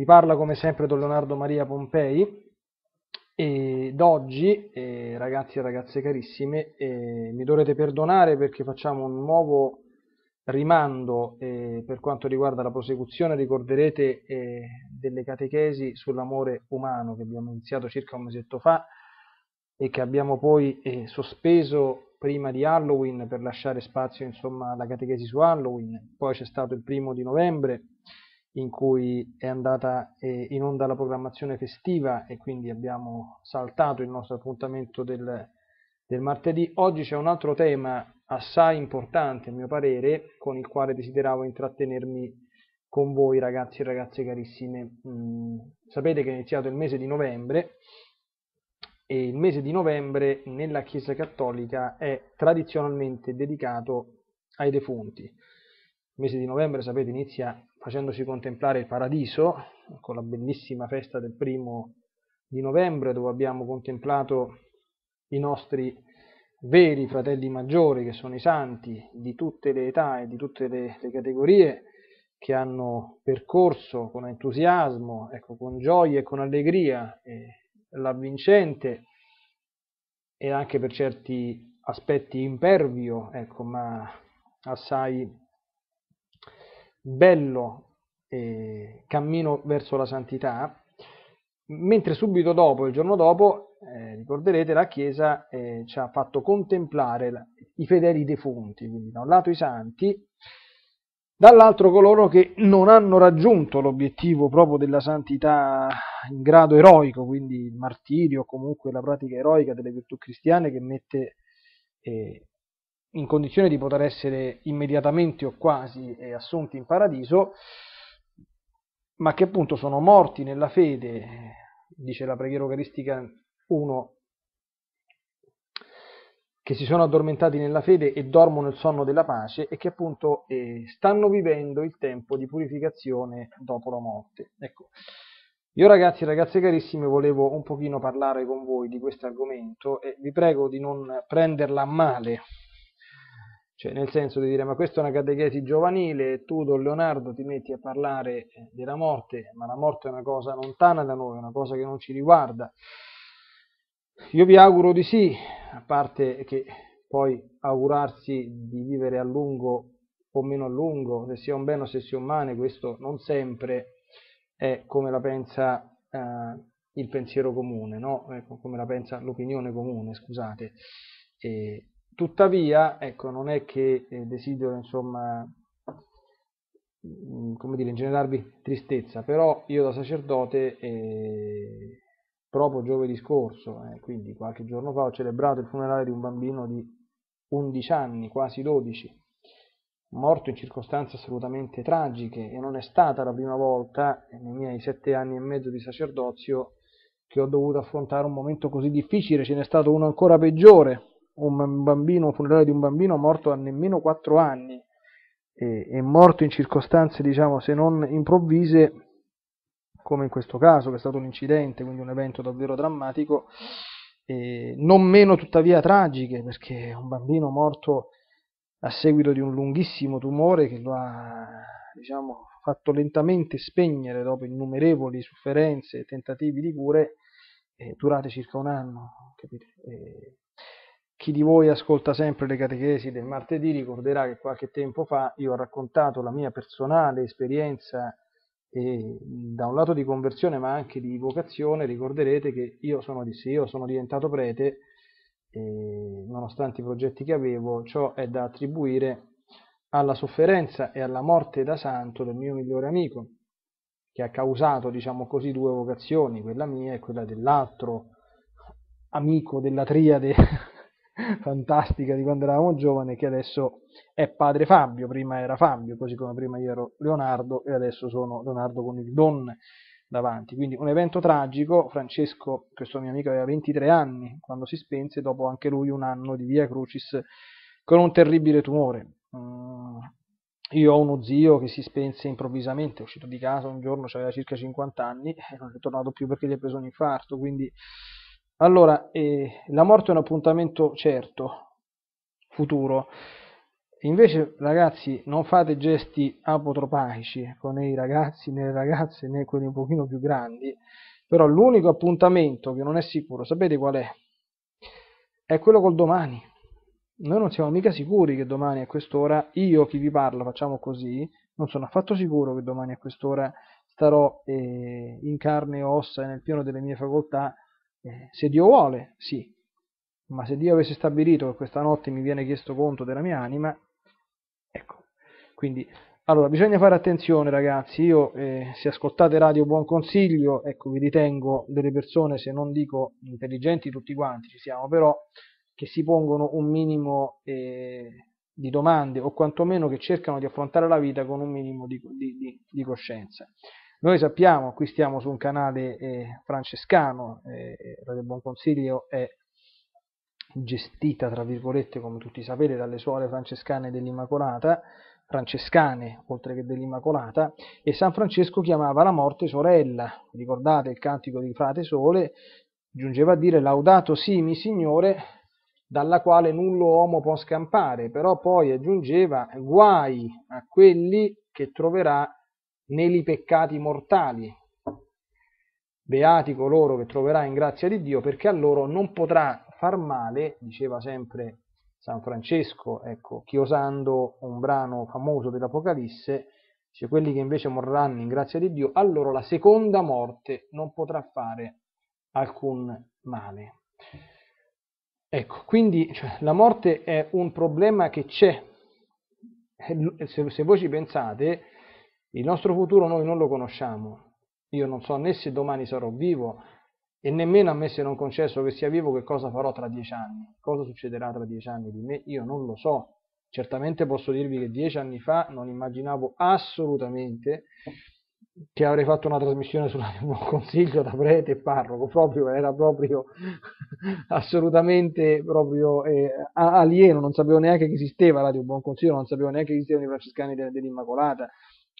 Vi parla come sempre Don Leonardo Maria Pompei ed oggi, eh, ragazzi e ragazze carissime, eh, mi dovrete perdonare perché facciamo un nuovo rimando eh, per quanto riguarda la prosecuzione, ricorderete eh, delle catechesi sull'amore umano che abbiamo iniziato circa un mesetto fa e che abbiamo poi eh, sospeso prima di Halloween per lasciare spazio insomma alla catechesi su Halloween, poi c'è stato il primo di novembre in cui è andata in onda la programmazione festiva e quindi abbiamo saltato il nostro appuntamento del, del, martedì. Oggi c'è un altro tema assai importante, a mio parere, con il quale desideravo intrattenermi con voi ragazzi e ragazze carissime. Mm, sapete che è iniziato il mese di novembre e il mese di novembre nella Chiesa Cattolica è tradizionalmente dedicato ai defunti. Il mese di novembre, sapete, inizia facendoci contemplare il paradiso, con la bellissima festa del primo di novembre, dove abbiamo contemplato i nostri veri fratelli maggiori, che sono i santi di tutte le età e di tutte le, le categorie, che hanno percorso con entusiasmo, ecco, con gioia e con allegria eh, l'avvincente e anche per certi aspetti impervio, ecco, ma assai bello eh, cammino verso la santità, mentre subito dopo, il giorno dopo, eh, ricorderete, la Chiesa eh, ci ha fatto contemplare la, i fedeli defunti, quindi da un lato i santi, dall'altro coloro che non hanno raggiunto l'obiettivo proprio della santità in grado eroico, quindi il martirio o comunque la pratica eroica delle virtù cristiane che mette eh, in condizione di poter essere immediatamente o quasi eh, assunti in paradiso, ma che appunto sono morti nella fede, eh, dice la preghiera eucaristica 1, che si sono addormentati nella fede e dormono il sonno della pace e che appunto eh, stanno vivendo il tempo di purificazione dopo la morte. Ecco. Io ragazzi e ragazze carissime volevo un pochino parlare con voi di questo argomento e vi prego di non prenderla a male cioè, nel senso di dire, ma questa è una catechesi giovanile, tu, Don Leonardo, ti metti a parlare eh, della morte, ma la morte è una cosa lontana da noi, una cosa che non ci riguarda. Io vi auguro di sì, a parte che poi augurarsi di vivere a lungo o meno a lungo, se sia un bene o se sia un male, questo non sempre è come la pensa eh, il pensiero comune, no? Ecco, come la pensa l'opinione comune, scusate. E tuttavia, ecco, non è che eh, desidero, insomma, mm, come dire, ingenerarvi tristezza, però io da sacerdote eh, proprio giovedì scorso, eh, quindi qualche giorno fa, ho celebrato il funerale di un bambino di 11 anni, quasi 12, morto in circostanze assolutamente tragiche e non è stata la prima volta eh, nei miei sette anni e mezzo di sacerdozio che ho dovuto affrontare un momento così difficile, ce n'è stato uno ancora peggiore un bambino, un funerale di un bambino morto a nemmeno 4 anni e, e morto in circostanze, diciamo, se non improvvise, come in questo caso, che è stato un incidente, quindi un evento davvero drammatico, eh, non meno tuttavia tragiche, perché un bambino morto a seguito di un lunghissimo tumore che lo ha diciamo, fatto lentamente spegnere dopo innumerevoli sofferenze e tentativi di cure eh, durate circa un anno. Capite? Eh, chi di voi ascolta sempre le catechesi del martedì ricorderà che qualche tempo fa io ho raccontato la mia personale esperienza eh, da un lato di conversione ma anche di vocazione. Ricorderete che io sono di sì, io sono diventato prete eh, nonostante i progetti che avevo, ciò è da attribuire alla sofferenza e alla morte da santo del mio migliore amico, che ha causato, diciamo così, due vocazioni, quella mia e quella dell'altro amico della triade fantastica di quando eravamo giovani che adesso è padre Fabio, prima era Fabio, così come prima io ero Leonardo e adesso sono Leonardo con il Don davanti. Quindi un evento tragico, Francesco, questo mio amico aveva 23 anni quando si spense, dopo anche lui un anno di via Crucis con un terribile tumore. Mm, io ho uno zio che si spense improvvisamente, è uscito di casa un giorno, aveva circa 50 anni e non è tornato più perché gli ha preso un infarto, quindi allora, eh, la morte è un appuntamento certo, futuro. Invece, ragazzi, non fate gesti apotropaici con i ragazzi, né le ragazze, né quelli un pochino più grandi. Però l'unico appuntamento che non è sicuro, sapete qual è? È quello col domani. Noi non siamo mica sicuri che domani a quest'ora, io chi vi parla, facciamo così, non sono affatto sicuro che domani a quest'ora starò eh, in carne e ossa e nel pieno delle mie facoltà eh, se Dio vuole, sì, ma se Dio avesse stabilito che questa notte mi viene chiesto conto della mia anima, ecco, quindi allora, bisogna fare attenzione ragazzi, io eh, se ascoltate Radio Buon Consiglio, ecco, vi ritengo delle persone, se non dico intelligenti tutti quanti, ci siamo però, che si pongono un minimo eh, di domande o quantomeno che cercano di affrontare la vita con un minimo di, di, di, di coscienza. Noi sappiamo, qui stiamo su un canale eh, francescano, eh, la Buon Consiglio è gestita, tra virgolette, come tutti sapete, dalle suore francescane dell'Immacolata, francescane oltre che dell'Immacolata, e San Francesco chiamava la morte sorella. Ricordate il cantico di Frate Sole, giungeva a dire laudato sì mi signore, dalla quale nullo uomo può scampare, però poi aggiungeva guai a quelli che troverà nei peccati mortali. Beati coloro che troverà in grazia di Dio, perché a loro non potrà far male, diceva sempre San Francesco, ecco, chiosando un brano famoso dell'Apocalisse, cioè quelli che invece morranno in grazia di Dio, a loro la seconda morte non potrà fare alcun male. Ecco, quindi cioè, la morte è un problema che c'è. Se, se voi ci pensate, il nostro futuro noi non lo conosciamo. Io non so né se domani sarò vivo e nemmeno a me se non concesso che sia vivo che cosa farò tra dieci anni. Cosa succederà tra dieci anni di me? Io non lo so. Certamente posso dirvi che dieci anni fa non immaginavo assolutamente che avrei fatto una trasmissione sulla un consiglio da prete e parroco, proprio era proprio assolutamente proprio, eh, alieno, non sapevo neanche che esisteva la Radio Buon Consiglio, non sapevo neanche che esistevano i francescani dell'Immacolata,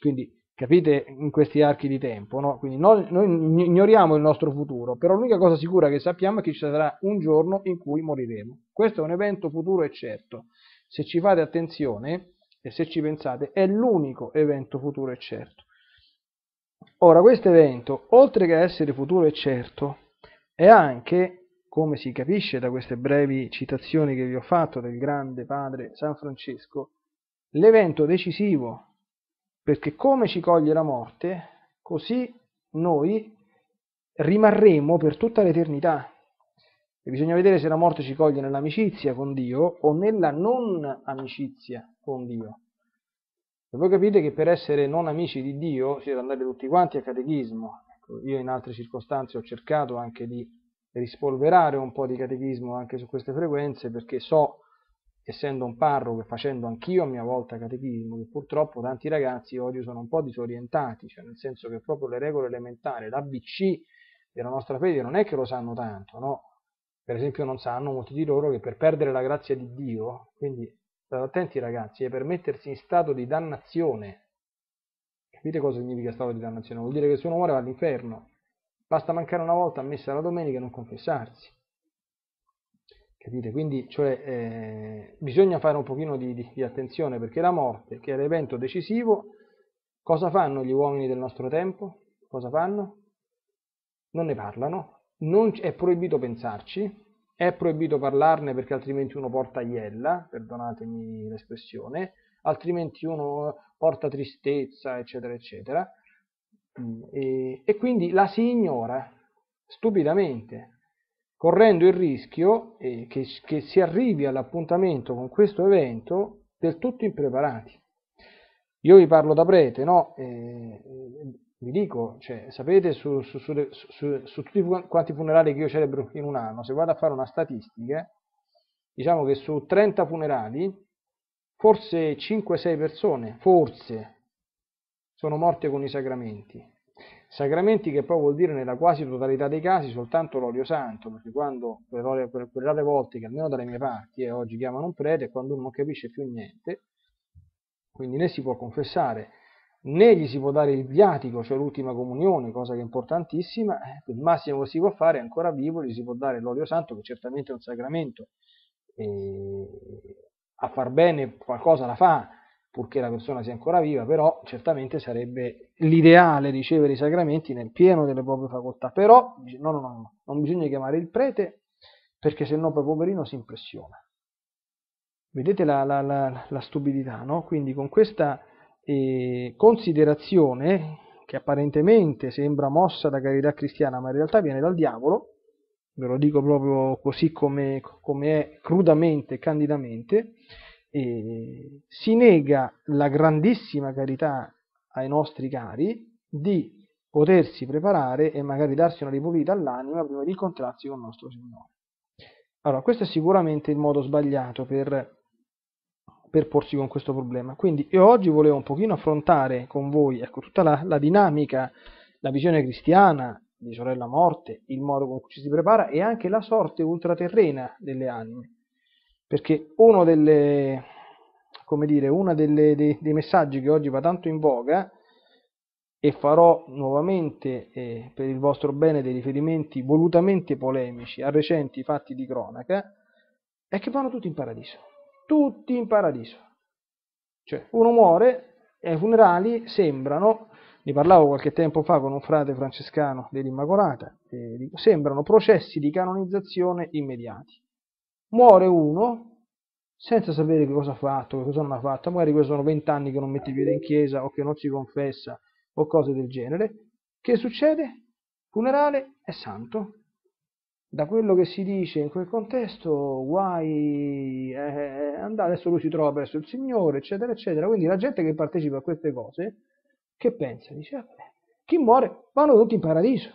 quindi capite in questi archi di tempo, no? quindi noi, noi ignoriamo il nostro futuro, però l'unica cosa sicura che sappiamo è che ci sarà un giorno in cui moriremo. Questo è un evento futuro e certo. Se ci fate attenzione e se ci pensate, è l'unico evento futuro e certo. Ora, questo evento, oltre che essere futuro e certo, è anche, come si capisce da queste brevi citazioni che vi ho fatto del grande padre San Francesco, l'evento decisivo perché come ci coglie la morte, così noi rimarremo per tutta l'eternità. E bisogna vedere se la morte ci coglie nell'amicizia con Dio o nella non amicizia con Dio. E voi capite che per essere non amici di Dio si deve andare tutti quanti a catechismo. Ecco, io in altre circostanze ho cercato anche di rispolverare un po' di catechismo anche su queste frequenze perché so essendo un parroco e facendo anch'io a mia volta catechismo, che purtroppo tanti ragazzi oggi sono un po' disorientati, cioè nel senso che proprio le regole elementari, l'ABC della nostra fede non è che lo sanno tanto, no? Per esempio non sanno molti di loro che per perdere la grazia di Dio, quindi state attenti ragazzi, è per mettersi in stato di dannazione. Capite cosa significa stato di dannazione? Vuol dire che se uno muore va all'inferno. Basta mancare una volta a messa la domenica e non confessarsi. Capite? Quindi cioè, eh, bisogna fare un pochino di, di, di attenzione perché la morte, che è l'evento decisivo, cosa fanno gli uomini del nostro tempo? Cosa fanno? Non ne parlano, non è proibito pensarci, è proibito parlarne perché altrimenti uno porta iella, perdonatemi l'espressione, altrimenti uno eh, porta tristezza, eccetera, eccetera, mm, e, e quindi la si ignora stupidamente, correndo il rischio eh, che, che si arrivi all'appuntamento con questo evento del tutto impreparati. Io vi parlo da prete, no? Eh, eh vi dico, cioè, sapete su, su, su, su, tutti quanti i funerali che io celebro in un anno, se vado a fare una statistica, diciamo che su 30 funerali, forse 5-6 persone, forse, sono morte con i sacramenti. Sacramenti che poi vuol dire nella quasi totalità dei casi soltanto l'olio santo, perché quando quelle, quelle volte che almeno dalle mie parti eh, oggi chiamano un prete, quando uno non capisce più niente, quindi né si può confessare, né gli si può dare il viatico, cioè l'ultima comunione, cosa che è importantissima, eh, il massimo che si può fare è ancora vivo, gli si può dare l'olio santo, che certamente è un sacramento, e eh, a far bene qualcosa la fa, purché la persona sia ancora viva, però certamente sarebbe l'ideale ricevere i sacramenti nel pieno delle proprie facoltà, però no, no, no, non bisogna chiamare il prete perché sennò poi poverino si impressiona. Vedete la, la, la, la stupidità, no? Quindi con questa eh, considerazione, che apparentemente sembra mossa da carità cristiana, ma in realtà viene dal diavolo, ve lo dico proprio così come, come è crudamente, candidamente, eh, si nega la grandissima carità ai nostri cari di potersi preparare e magari darsi una ripulita all'anima prima di incontrarsi con il nostro Signore. Allora, questo è sicuramente il modo sbagliato per, per porsi con questo problema. Quindi io oggi volevo un pochino affrontare con voi ecco, tutta la, la dinamica, la visione cristiana di sorella morte, il modo con cui ci si prepara e anche la sorte ultraterrena delle anime perché uno delle, come dire, uno dei, dei, messaggi che oggi va tanto in voga e farò nuovamente eh, per il vostro bene dei riferimenti volutamente polemici a recenti fatti di cronaca è che vanno tutti in paradiso, tutti in paradiso. Cioè, uno muore e i funerali sembrano, ne parlavo qualche tempo fa con un frate francescano dell'Immacolata, eh, sembrano processi di canonizzazione immediati muore uno senza sapere che cosa ha fatto, che cosa non ha fatto, magari questo sono vent'anni che non mette piede in chiesa o che non si confessa o cose del genere, che succede? Funerale è santo. Da quello che si dice in quel contesto, guai, eh, adesso lui si trova presso il Signore, eccetera, eccetera. Quindi la gente che partecipa a queste cose, che pensa? Dice, ah, beh, chi muore vanno tutti in paradiso.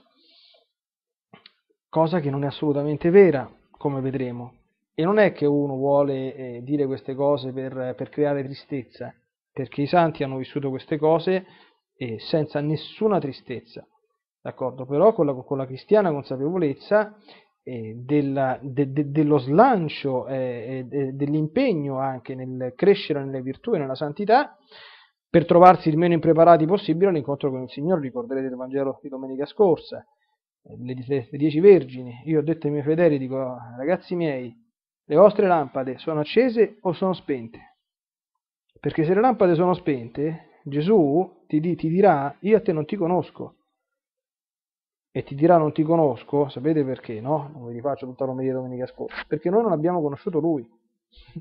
Cosa che non è assolutamente vera, come vedremo. E non è che uno vuole eh, dire queste cose per, per, creare tristezza, perché i santi hanno vissuto queste cose eh, senza nessuna tristezza, d'accordo? Però con la, con la cristiana consapevolezza eh, della, de, de, dello slancio, eh, eh de, dell'impegno anche nel crescere nelle virtù e nella santità, per trovarsi il meno impreparati possibile all'incontro con il Signore, ricorderete il Vangelo di domenica scorsa, le, eh, le, le dieci vergini, io ho detto ai miei fedeli, dico ah, ragazzi miei, le vostre lampade sono accese o sono spente? Perché se le lampade sono spente, Gesù ti, di, ti dirà, io a te non ti conosco. E ti dirà non ti conosco, sapete perché, no? Non vi rifaccio tutta l'omelia domenica scorsa. Perché noi non abbiamo conosciuto Lui.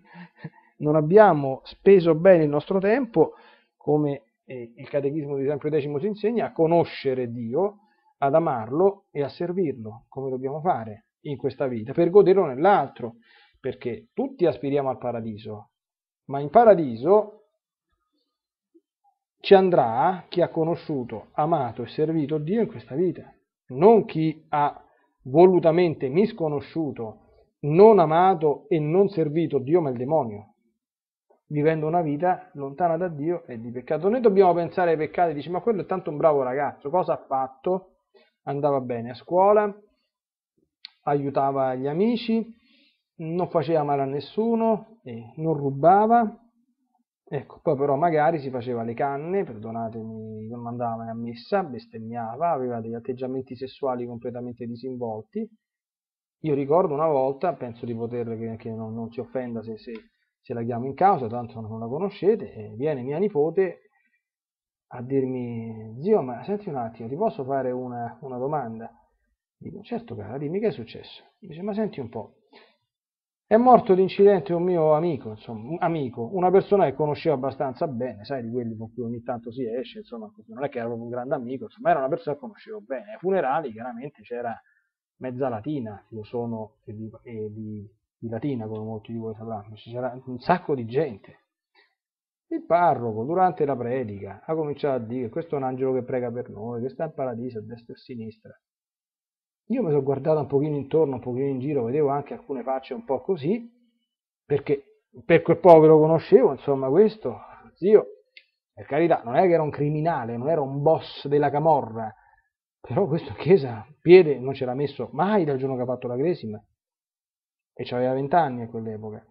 non abbiamo speso bene il nostro tempo, come eh, il Catechismo di San Pio X ci insegna, a conoscere Dio, ad amarlo e a servirlo, come dobbiamo fare in questa vita, per goderlo nell'altro perché tutti aspiriamo al paradiso, ma in paradiso ci andrà chi ha conosciuto, amato e servito Dio in questa vita, non chi ha volutamente misconosciuto, non amato e non servito Dio ma il demonio, vivendo una vita lontana da Dio e di peccato. Noi dobbiamo pensare ai peccati, dici ma quello è tanto un bravo ragazzo, cosa ha fatto? Andava bene a scuola, aiutava gli amici, non faceva male a nessuno, non rubava, Ecco, poi però magari si faceva le canne, perdonatemi, non andava a messa, bestemmiava, aveva degli atteggiamenti sessuali completamente disinvolti. Io ricordo una volta, penso di poter, che, che non, non, si offenda se, se, se, la chiamo in causa, tanto non la conoscete, eh, viene mia nipote a dirmi, zio, ma senti un attimo, ti posso fare una, una domanda? Dico, certo cara, dimmi che è successo. Dice, ma senti un po', è morto l'incidente un mio amico, insomma, un amico, una persona che conoscevo abbastanza bene, sai, di quelli con cui ogni tanto si esce, insomma, non è che era proprio un grande amico, insomma, era una persona che conoscevo bene. Ai funerali chiaramente c'era mezza latina, io sono di, eh, di, di latina, come molti di voi sapranno, c'era un sacco di gente. Il parroco, durante la predica, ha cominciato a dire questo è un angelo che prega per noi, questo è il paradiso a destra e a sinistra. Io mi sono guardato un pochino intorno, un pochino in giro, vedevo anche alcune facce un po' così, perché per quel poco lo conoscevo, insomma, questo zio, per carità, non è che era un criminale, non era un boss della camorra, però questo Chiesa piede non ce l'ha messo mai dal giorno che ha fatto la cresima, e aveva vent'anni a quell'epoca.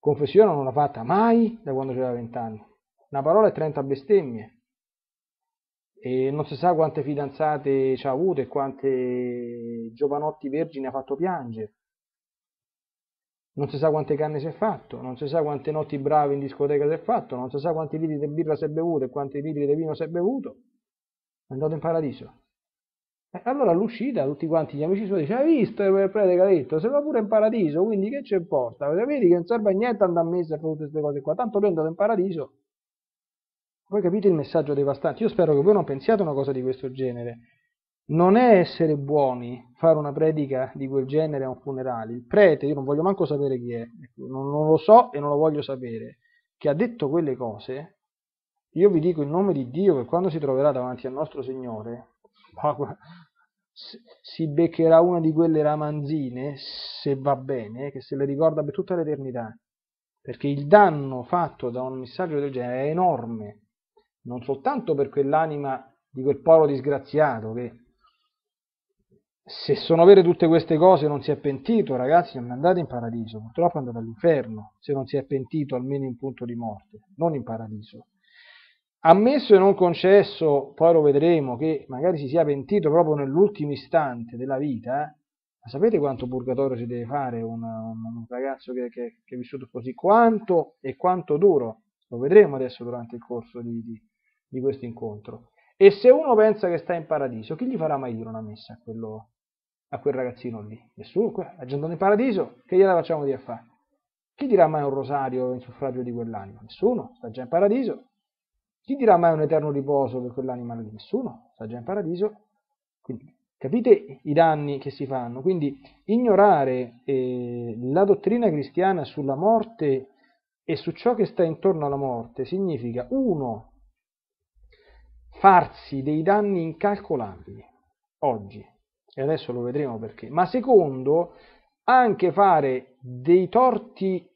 Confessione non l'ha fatta mai da quando aveva vent'anni. Una parola e trenta bestemmie. E non si sa quante fidanzate ci ha avuto e quante giovanotti vergini ha fatto piangere. Non si sa quante canne si è fatto, non si sa quante notti brave in discoteca si è fatto, non si sa quanti litri di birra si è bevuto e quanti litri di vino si è bevuto. È andato in paradiso. E allora all'uscita tutti quanti gli amici suoi dicono, hai visto il eh, prete che ha detto, se va pure in paradiso, quindi che ci importa? Vedi che non serve a niente andare a messa e fare tutte queste cose qua, tanto lui è andato in paradiso voi capite il messaggio devastante? Io spero che voi non pensiate una cosa di questo genere. Non è essere buoni fare una predica di quel genere a un funerale. Il prete, io non voglio manco sapere chi è, ecco, non, non lo so e non lo voglio sapere, che ha detto quelle cose, io vi dico in nome di Dio che quando si troverà davanti al nostro Signore, si beccherà una di quelle ramanzine, se va bene, che se le ricorda per tutta l'eternità. Perché il danno fatto da un messaggio del genere è enorme non soltanto per quell'anima di quel povero disgraziato che se sono vere tutte queste cose non si è pentito, ragazzi, non è andate in paradiso, purtroppo è andate all'inferno, se non si è pentito almeno in punto di morte, non in paradiso. Ammesso e non concesso, poi lo vedremo, che magari si sia pentito proprio nell'ultimo istante della vita, eh? ma sapete quanto purgatorio si deve fare un, un, un ragazzo che, che, che, è vissuto così? Quanto e quanto duro? Lo vedremo adesso durante il corso di, di, di questo incontro. E se uno pensa che sta in paradiso, chi gli farà mai dire una messa a, quello, a quel ragazzino lì? Nessuno, aggiungendo in paradiso, che gliela facciamo di affare? Chi dirà mai un rosario in suffragio di quell'anima? Nessuno, sta già in paradiso. Chi dirà mai un eterno riposo per quell'anima lì? Nessuno, sta già in paradiso. Quindi Capite i danni che si fanno? Quindi ignorare eh, la dottrina cristiana sulla morte e su ciò che sta intorno alla morte significa, uno, farsi dei danni incalcolabili oggi, e adesso lo vedremo perché, ma secondo anche fare dei torti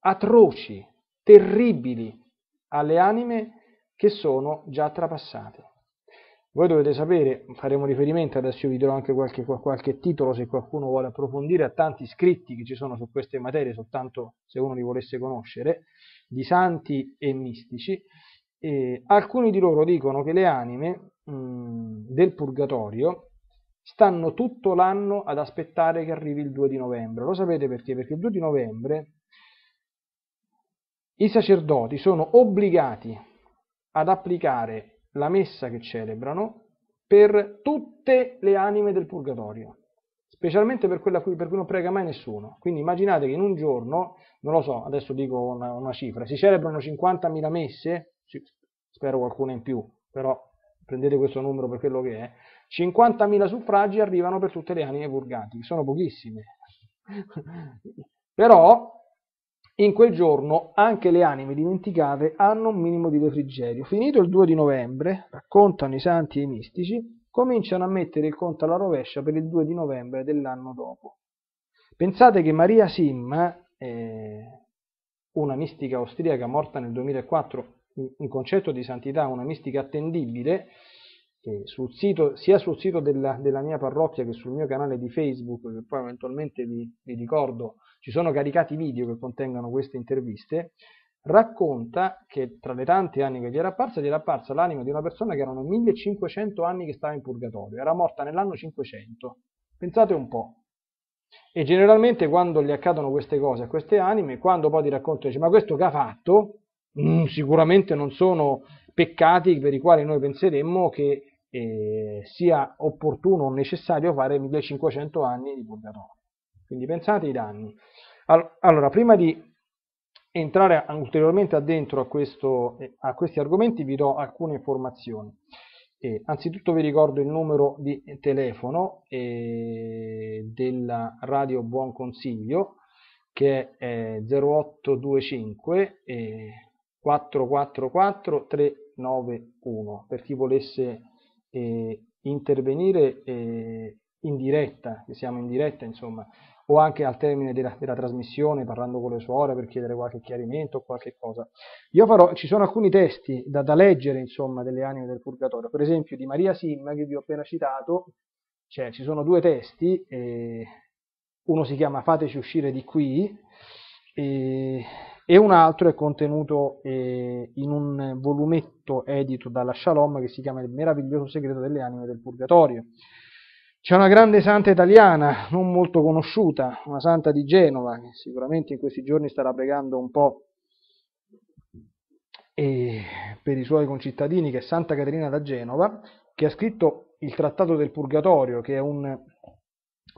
atroci, terribili alle anime che sono già trapassate. Voi dovete sapere, faremo riferimento, adesso io vi darò anche qualche, qualche titolo se qualcuno vuole approfondire, a tanti scritti che ci sono su queste materie, soltanto se uno li volesse conoscere, di santi e mistici, e alcuni di loro dicono che le anime mh, del purgatorio stanno tutto l'anno ad aspettare che arrivi il 2 di novembre. Lo sapete perché? Perché il 2 di novembre i sacerdoti sono obbligati ad applicare la messa che celebrano per tutte le anime del purgatorio, specialmente per quella cui, per cui non prega mai nessuno. Quindi immaginate che in un giorno, non lo so, adesso dico una, una cifra, si celebrano 50.000 messe, sì, spero qualcuno in più, però prendete questo numero per quello che è, 50.000 suffragi arrivano per tutte le anime purganti, sono pochissime. però in quel giorno anche le anime dimenticate hanno un minimo di refrigerio. Finito il 2 di novembre, raccontano i santi e i mistici, cominciano a mettere il conto alla rovescia per il 2 di novembre dell'anno dopo. Pensate che Maria Sim, eh, una mistica austriaca morta nel 2004 un concetto di santità, una mistica attendibile, sul sito, sia sul sito della, della, mia parrocchia che sul mio canale di Facebook, che poi eventualmente vi, vi ricordo, ci sono caricati video che contengono queste interviste, racconta che tra le tante anime che gli era apparsa, gli era apparsa l'anima di una persona che erano 1500 anni che stava in purgatorio, era morta nell'anno 500. Pensate un po'. E generalmente quando gli accadono queste cose a queste anime, quando poi ti racconto dice ma questo che ha fatto? mh, mm, sicuramente non sono peccati per i quali noi penseremmo che eh, sia opportuno o necessario fare 1500 anni di purgatorio. Quindi pensate ai danni. Allora, prima di entrare ulteriormente addentro a, questo, eh, a questi argomenti vi do alcune informazioni. Eh, anzitutto vi ricordo il numero di telefono eh, della Radio Buon Consiglio che è 0825 eh, 444 391 per chi volesse eh, intervenire eh, in diretta, che siamo in diretta insomma, o anche al termine della, della, trasmissione parlando con le suore per chiedere qualche chiarimento o qualche cosa. Io farò, ci sono alcuni testi da, da leggere insomma delle anime del purgatorio, per esempio di Maria Simma che vi ho appena citato, cioè ci sono due testi, eh, uno si chiama Fateci uscire di qui, e e un altro è contenuto eh, in un volumetto edito dalla Shalom che si chiama Il meraviglioso segreto delle anime del purgatorio. C'è una grande santa italiana, non molto conosciuta, una santa di Genova, che sicuramente in questi giorni starà pregando un po' eh, per i suoi concittadini, che è Santa Caterina da Genova, che ha scritto il Trattato del Purgatorio, che è un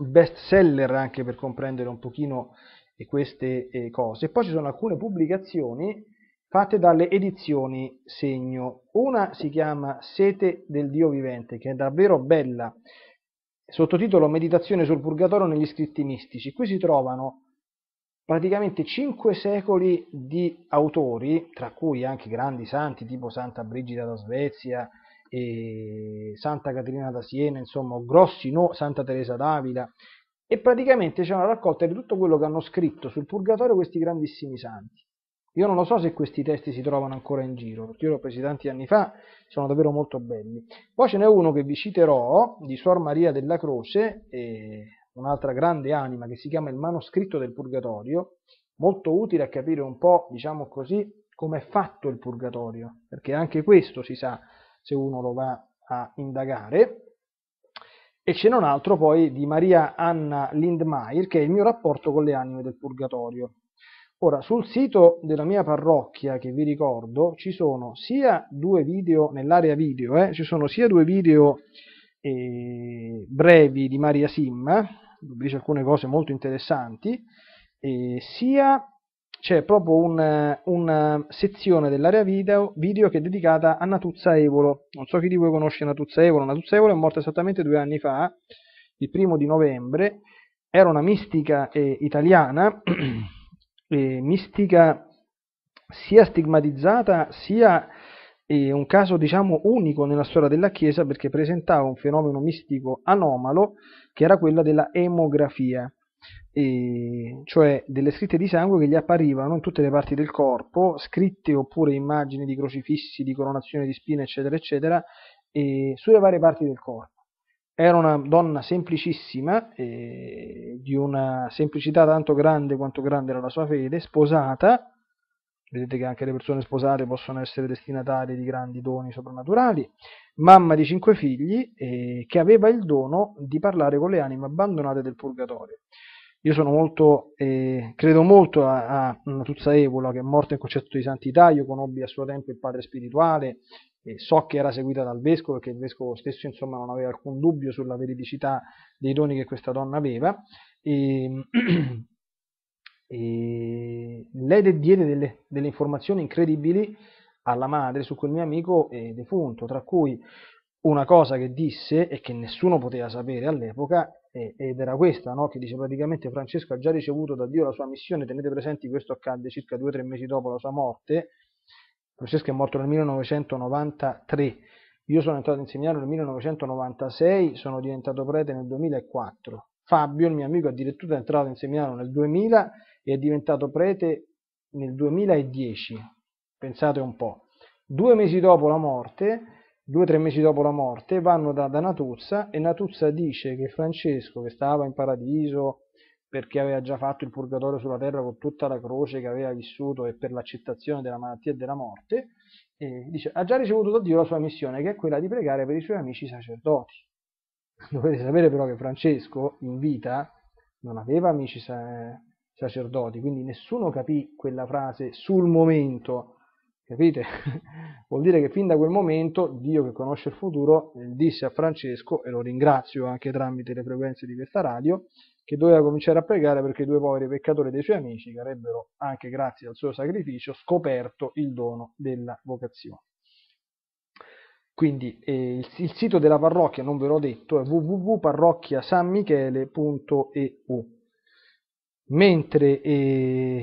best seller anche per comprendere un pochino e queste eh, cose. Poi ci sono alcune pubblicazioni fatte dalle edizioni Segno. Una si chiama Sete del Dio vivente, che è davvero bella, sottotitolo Meditazione sul Purgatorio negli scritti mistici. Qui si trovano praticamente cinque secoli di autori, tra cui anche grandi santi tipo Santa Brigida da Svezia, Santa Caterina da Siena, insomma, grossi no, Santa Teresa d'Avila, e praticamente c'è una raccolta di tutto quello che hanno scritto sul purgatorio questi grandissimi santi. Io non lo so se questi testi si trovano ancora in giro, perché io l'ho presi tanti anni fa, sono davvero molto belli. Poi ce n'è uno che vi citerò, di Suor Maria della Croce, un'altra grande anima che si chiama Il manoscritto del purgatorio, molto utile a capire un po', diciamo così, come è fatto il purgatorio, perché anche questo si sa se uno lo va a indagare e ce n'è un altro poi di Maria Anna Lindmeier che è il mio rapporto con le anime del purgatorio. Ora, sul sito della mia parrocchia, che vi ricordo, ci sono sia due video nell'area video, eh, ci sono sia due video eh, brevi di Maria Sim, dove dice alcune cose molto interessanti, eh, sia c'è proprio una, una eh, sezione dell'area video, video, che è dedicata a Natuzza Evolo. Non so chi di voi conosce Natuzza Evolo. Natuzza Evolo è morta esattamente due anni fa, il primo di novembre. Era una mistica eh, italiana, eh, mistica sia stigmatizzata sia eh, un caso diciamo unico nella storia della Chiesa perché presentava un fenomeno mistico anomalo che era quello della emografia e cioè delle scritte di sangue che gli apparivano in tutte le parti del corpo, scritte oppure immagini di crocifissi, di coronazione di spine, eccetera, eccetera, sulle varie parti del corpo. Era una donna semplicissima, eh, di una semplicità tanto grande quanto grande era la sua fede, sposata, vedete che anche le persone sposate possono essere destinatarie di grandi doni soprannaturali, mamma di cinque figli, eh, che aveva il dono di parlare con le anime abbandonate del purgatorio. Io sono molto, eh, credo molto a, a Natuzza Evola, che è morto in concetto di santità, io conobbi a suo tempo il padre spirituale, e so che era seguita dal vescovo, perché il vescovo stesso insomma, non aveva alcun dubbio sulla veridicità dei doni che questa donna aveva, e, ehm, e lei diede delle, delle, informazioni incredibili alla madre su quel mio amico eh, defunto, tra cui una cosa che disse e che nessuno poteva sapere all'epoca ed era questa, no? che dice praticamente Francesco ha già ricevuto da Dio la sua missione, tenete presenti questo accadde circa due o tre mesi dopo la sua morte, Francesco è morto nel 1993, io sono entrato a insegnare nel 1996, sono diventato prete nel 2004, Fabio, il mio amico, addirittura è entrato in seminario nel 2000 e è diventato prete nel 2010, pensate un po', due mesi dopo la morte due o tre mesi dopo la morte, vanno da, da Natuzza e Natuzza dice che Francesco, che stava in paradiso perché aveva già fatto il purgatorio sulla terra con tutta la croce che aveva vissuto e per l'accettazione della malattia e della morte, e dice, ha già ricevuto da Dio la sua missione, che è quella di pregare per i suoi amici sacerdoti. Dovete sapere però che Francesco in vita non aveva amici sacerdoti, quindi nessuno capì quella frase sul momento, Capite? Vuol dire che fin da quel momento Dio che conosce il futuro disse a Francesco, e lo ringrazio anche tramite le frequenze di questa radio, che doveva cominciare a pregare perché i due poveri peccatori dei suoi amici, che avrebbero anche grazie al suo sacrificio scoperto il dono della vocazione. Quindi eh, il, il, sito della parrocchia, non ve l'ho detto, è www.parrocchiasanmichele.eu. Mentre eh,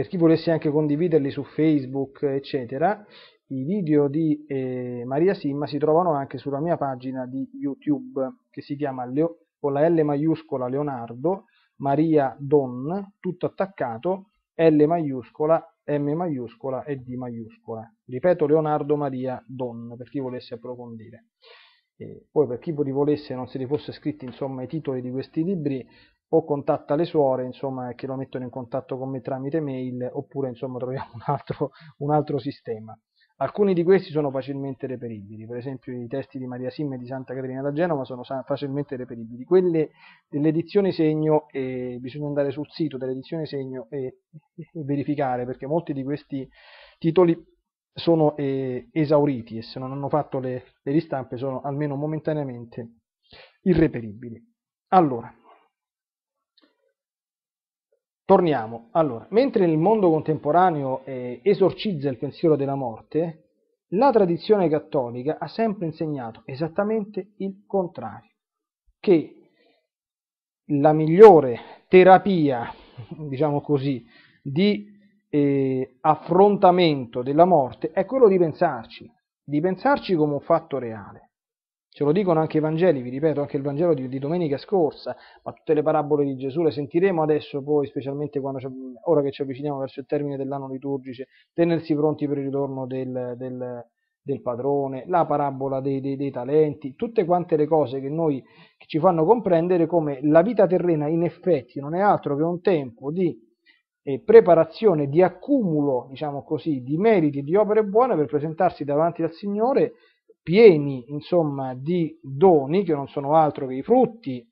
per chi volesse anche condividerli su Facebook, eccetera, i video di eh, Maria Simma si trovano anche sulla mia pagina di YouTube che si chiama Leo, con la L maiuscola Leonardo, Maria Don, tutto attaccato, L maiuscola, M maiuscola e D maiuscola. Ripeto, Leonardo Maria Don, per chi volesse approfondire. E poi per chi li volesse non se li fosse scritti insomma i titoli di questi libri o contatta le suore, insomma, che lo mettono in contatto con me tramite mail, oppure insomma troviamo un altro, un altro sistema. Alcuni di questi sono facilmente reperibili, per esempio i testi di Maria Simme e di Santa Caterina da Genova sono facilmente reperibili. Quelle dell'edizione segno, eh, bisogna andare sul sito dell'edizione segno e, e, verificare, perché molti di questi titoli sono eh, esauriti e se non hanno fatto le, le ristampe sono almeno momentaneamente irreperibili. Allora, Torniamo. Allora, mentre il mondo contemporaneo eh, esorcizza il pensiero della morte, la tradizione cattolica ha sempre insegnato esattamente il contrario, che la migliore terapia, diciamo così, di eh, affrontamento della morte è quello di pensarci, di pensarci come un fatto reale. Ce lo dicono anche i Vangeli, vi ripeto, anche il Vangelo di, di, domenica scorsa, ma tutte le parabole di Gesù le sentiremo adesso poi, specialmente ora che ci avviciniamo verso il termine dell'anno liturgice, tenersi pronti per il ritorno del, del, del padrone, la parabola dei, dei, dei, talenti, tutte quante le cose che, noi, che ci fanno comprendere come la vita terrena in effetti non è altro che un tempo di eh, preparazione, di accumulo, diciamo così, di meriti, di opere buone per presentarsi davanti al Signore pieni insomma di doni che non sono altro che i frutti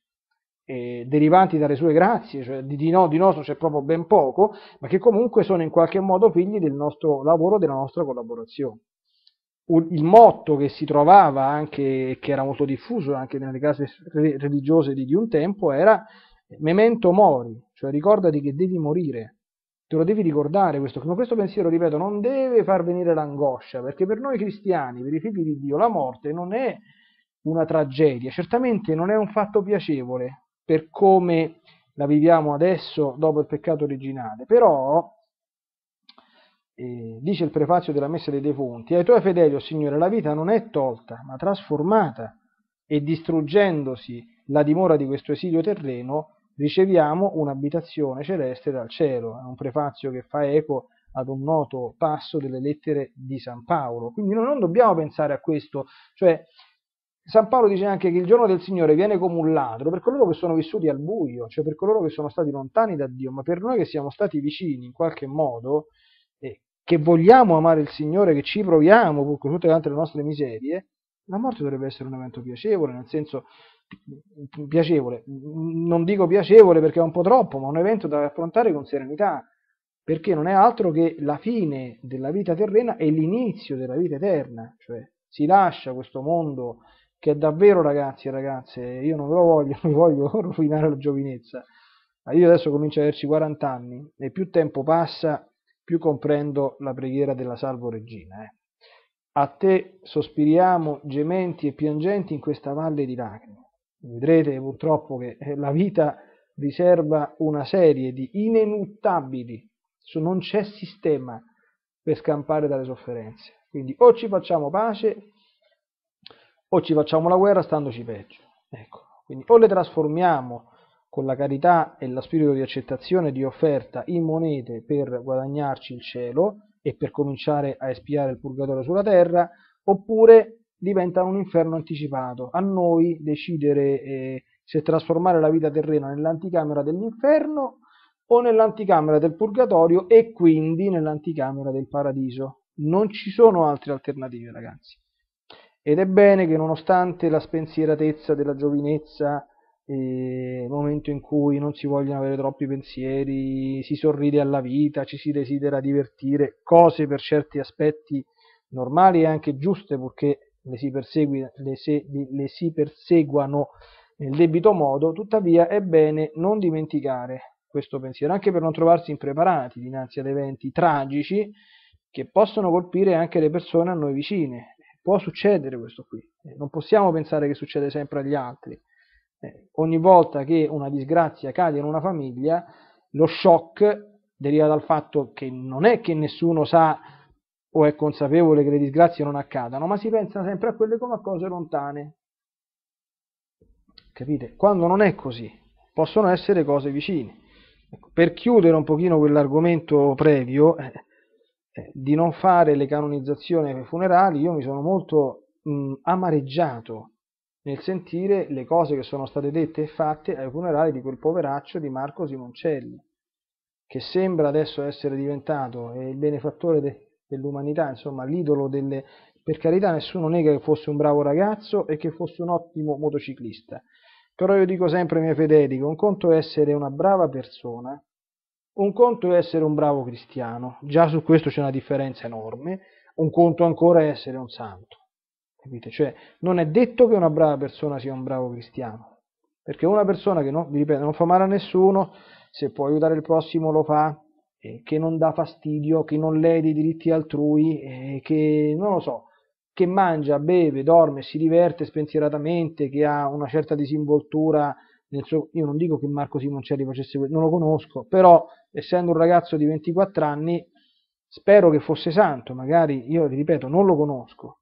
eh, derivanti dalle sue grazie, cioè di, di, no, di nostro c'è proprio ben poco, ma che comunque sono in qualche modo figli del nostro lavoro, della nostra collaborazione. Il motto che si trovava anche, che era molto diffuso anche nelle case religiose di, di un tempo, era memento mori, cioè ricordati che devi morire, Te lo devi ricordare questo, ma questo pensiero, ripeto, non deve far venire l'angoscia, perché per noi cristiani, per i figli di Dio, la morte non è una tragedia, certamente non è un fatto piacevole per come la viviamo adesso dopo il peccato originale, però eh, dice il prefazio della Messa dei Defunti, ai tuoi fedeli, o oh Signore, la vita non è tolta, ma trasformata e distruggendosi la dimora di questo esilio terreno, riceviamo un'abitazione celeste dal cielo, è un prefazio che fa eco ad un noto passo delle lettere di San Paolo. Quindi noi non dobbiamo pensare a questo, cioè San Paolo dice anche che il giorno del Signore viene come un ladro per coloro che sono vissuti al buio, cioè per coloro che sono stati lontani da Dio, ma per noi che siamo stati vicini in qualche modo, e che vogliamo amare il Signore, che ci proviamo con tutte le altre nostre miserie, la morte dovrebbe essere un evento piacevole, nel senso piacevole, non dico piacevole perché è un po' troppo, ma un evento da affrontare con serenità, perché non è altro che la fine della vita terrena e l'inizio della vita eterna, cioè si lascia questo mondo che è davvero ragazzi e ragazze, io non ve lo voglio, non voglio rovinare la giovinezza, ma io adesso comincio ad averci 40 anni e più tempo passa, più comprendo la preghiera della Salvo Regina. Eh. A te sospiriamo gementi e piangenti in questa valle di lacrime Vedrete purtroppo che eh, la vita riserva una serie di ineluttabili, non c'è sistema per scampare dalle sofferenze. Quindi o ci facciamo pace o ci facciamo la guerra standoci peggio. Ecco. Quindi o le trasformiamo con la carità e lo spirito di accettazione di offerta in monete per guadagnarci il cielo e per cominciare a espiare il purgatorio sulla terra, oppure diventano un inferno anticipato. A noi decidere eh, se trasformare la vita terrena nell'anticamera dell'inferno o nell'anticamera del purgatorio e quindi nell'anticamera del paradiso. Non ci sono altre alternative, ragazzi. Ed è bene che nonostante la spensieratezza della giovinezza, eh, momento in cui non si vogliono avere troppi pensieri, si sorride alla vita, ci si desidera divertire, cose per certi aspetti normali e anche giuste, purché le si, le, se, le si perseguano nel debito modo, tuttavia è bene non dimenticare questo pensiero, anche per non trovarsi impreparati dinanzi ad eventi tragici che possono colpire anche le persone a noi vicine. Può succedere questo qui, eh, non possiamo pensare che succede sempre agli altri. Eh, ogni volta che una disgrazia cade in una famiglia, lo shock deriva dal fatto che non è che nessuno sa o è consapevole che le disgrazie non accadano, ma si pensa sempre a quelle come a cose lontane. Capite? Quando non è così, possono essere cose vicine. Ecco, per chiudere un pochino quell'argomento previo eh, eh, di non fare le canonizzazioni ai funerali, io mi sono molto mh, amareggiato nel sentire le cose che sono state dette e fatte ai funerali di quel poveraccio di Marco Simoncelli, che sembra adesso essere diventato il benefattore de dell'umanità, insomma l'idolo delle... Per carità nessuno nega che fosse un bravo ragazzo e che fosse un ottimo motociclista, però io dico sempre ai miei fedeli che un conto è essere una brava persona, un conto è essere un bravo cristiano, già su questo c'è una differenza enorme, un conto ancora è essere un santo. Capite? Cioè, non è detto che una brava persona sia un bravo cristiano, perché una persona che non, ripeto, non fa male a nessuno, se può aiutare il prossimo lo fa, eh, che non dà fastidio, che non lede i diritti altrui, eh, che non lo so, che mangia, beve, dorme, si diverte spensieratamente, che ha una certa disinvoltura. Suo... io non dico che Marco Simoncelli facesse questo, non lo conosco, però essendo un ragazzo di 24 anni, spero che fosse santo, magari io ripeto, non lo conosco,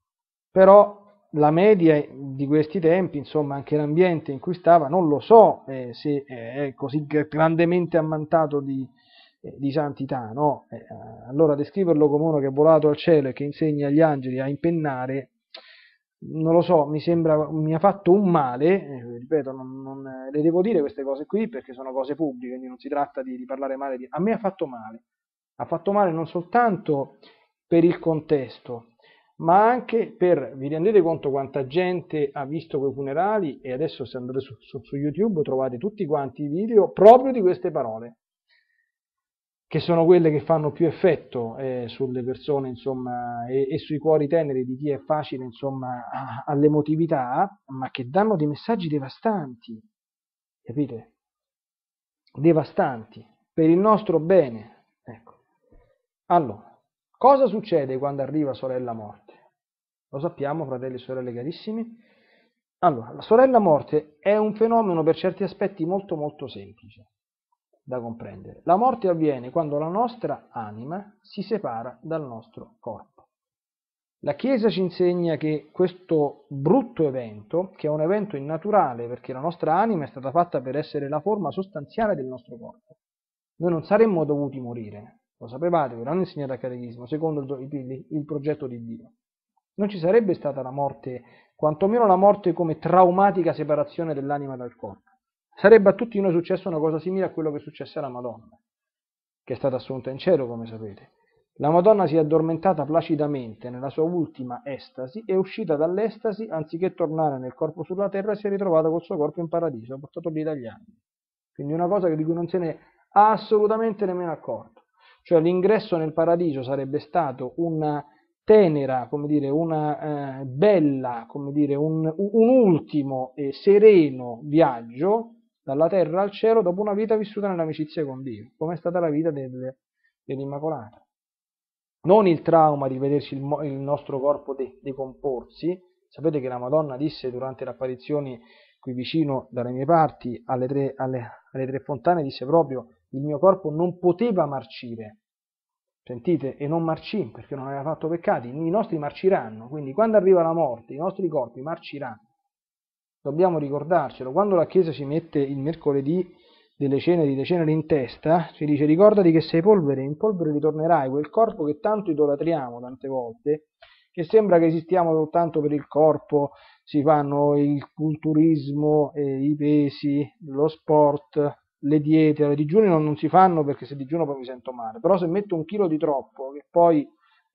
però la media di questi tempi, insomma anche l'ambiente in cui stava, non lo so eh, se è così grandemente ammantato di, eh, di santità, no? Eh, eh, allora descriverlo come uno che è volato al cielo e che insegna agli angeli a impennare, non lo so, mi sembra, mi ha fatto un male, ripeto, non, non, le devo dire queste cose qui perché sono cose pubbliche, quindi non si tratta di, di parlare male, di... a me ha fatto male, ha fatto male non soltanto per il contesto, ma anche per, vi rendete conto quanta gente ha visto quei funerali e adesso se andate su, su, su YouTube trovate tutti quanti i video proprio di queste parole che sono quelle che fanno più effetto eh, sulle persone insomma, e, e, sui cuori teneri di chi è facile insomma, all'emotività, ma che danno dei messaggi devastanti, capite? Devastanti, per il nostro bene. Ecco. Allora, cosa succede quando arriva sorella morte? Lo sappiamo, fratelli e sorelle carissimi. Allora, la sorella morte è un fenomeno per certi aspetti molto molto semplice da comprendere. La morte avviene quando la nostra anima si separa dal nostro corpo. La Chiesa ci insegna che questo brutto evento, che è un evento innaturale perché la nostra anima è stata fatta per essere la forma sostanziale del nostro corpo, noi non saremmo dovuti morire, lo sapevate, ve l'hanno insegnato a catechismo, secondo il, il, progetto di Dio. Non ci sarebbe stata la morte, quantomeno la morte come traumatica separazione dell'anima dal corpo. Sarebbe a tutti noi successa una cosa simile a quello che successe alla Madonna, che è stata assunta in cielo, come sapete. La Madonna si è addormentata placidamente nella sua ultima estasi e uscita dall'estasi, anziché tornare nel corpo sulla terra, si è ritrovata col suo corpo in paradiso, ha portato lì dagli anni. Quindi una cosa di cui non se ne è assolutamente nemmeno accorto. Cioè l'ingresso nel paradiso sarebbe stato una tenera, come dire, una eh, bella, come dire, un, un ultimo e sereno viaggio dalla terra al cielo dopo una vita vissuta nell'amicizia con Dio, come è stata la vita del, dell'Immacolata. Non il trauma di vedersi il, il nostro corpo de, decomporsi, sapete che la Madonna disse durante le apparizioni qui vicino dalle mie parti alle tre, alle, alle tre fontane, disse proprio il mio corpo non poteva marcire, sentite, e non marcì perché non aveva fatto peccati, i nostri marciranno, quindi quando arriva la morte i nostri corpi marciranno dobbiamo ricordarcelo, quando la Chiesa ci mette il mercoledì delle ceneri, le ceneri in testa, ci dice ricordati che sei polvere, in polvere ritornerai, quel corpo che tanto idolatriamo tante volte, che sembra che esistiamo soltanto per il corpo, si fanno il culturismo, eh, i pesi, lo sport, le diete, le digiuni non, non si fanno perché se digiuno poi mi sento male, però se metto un chilo di troppo, che poi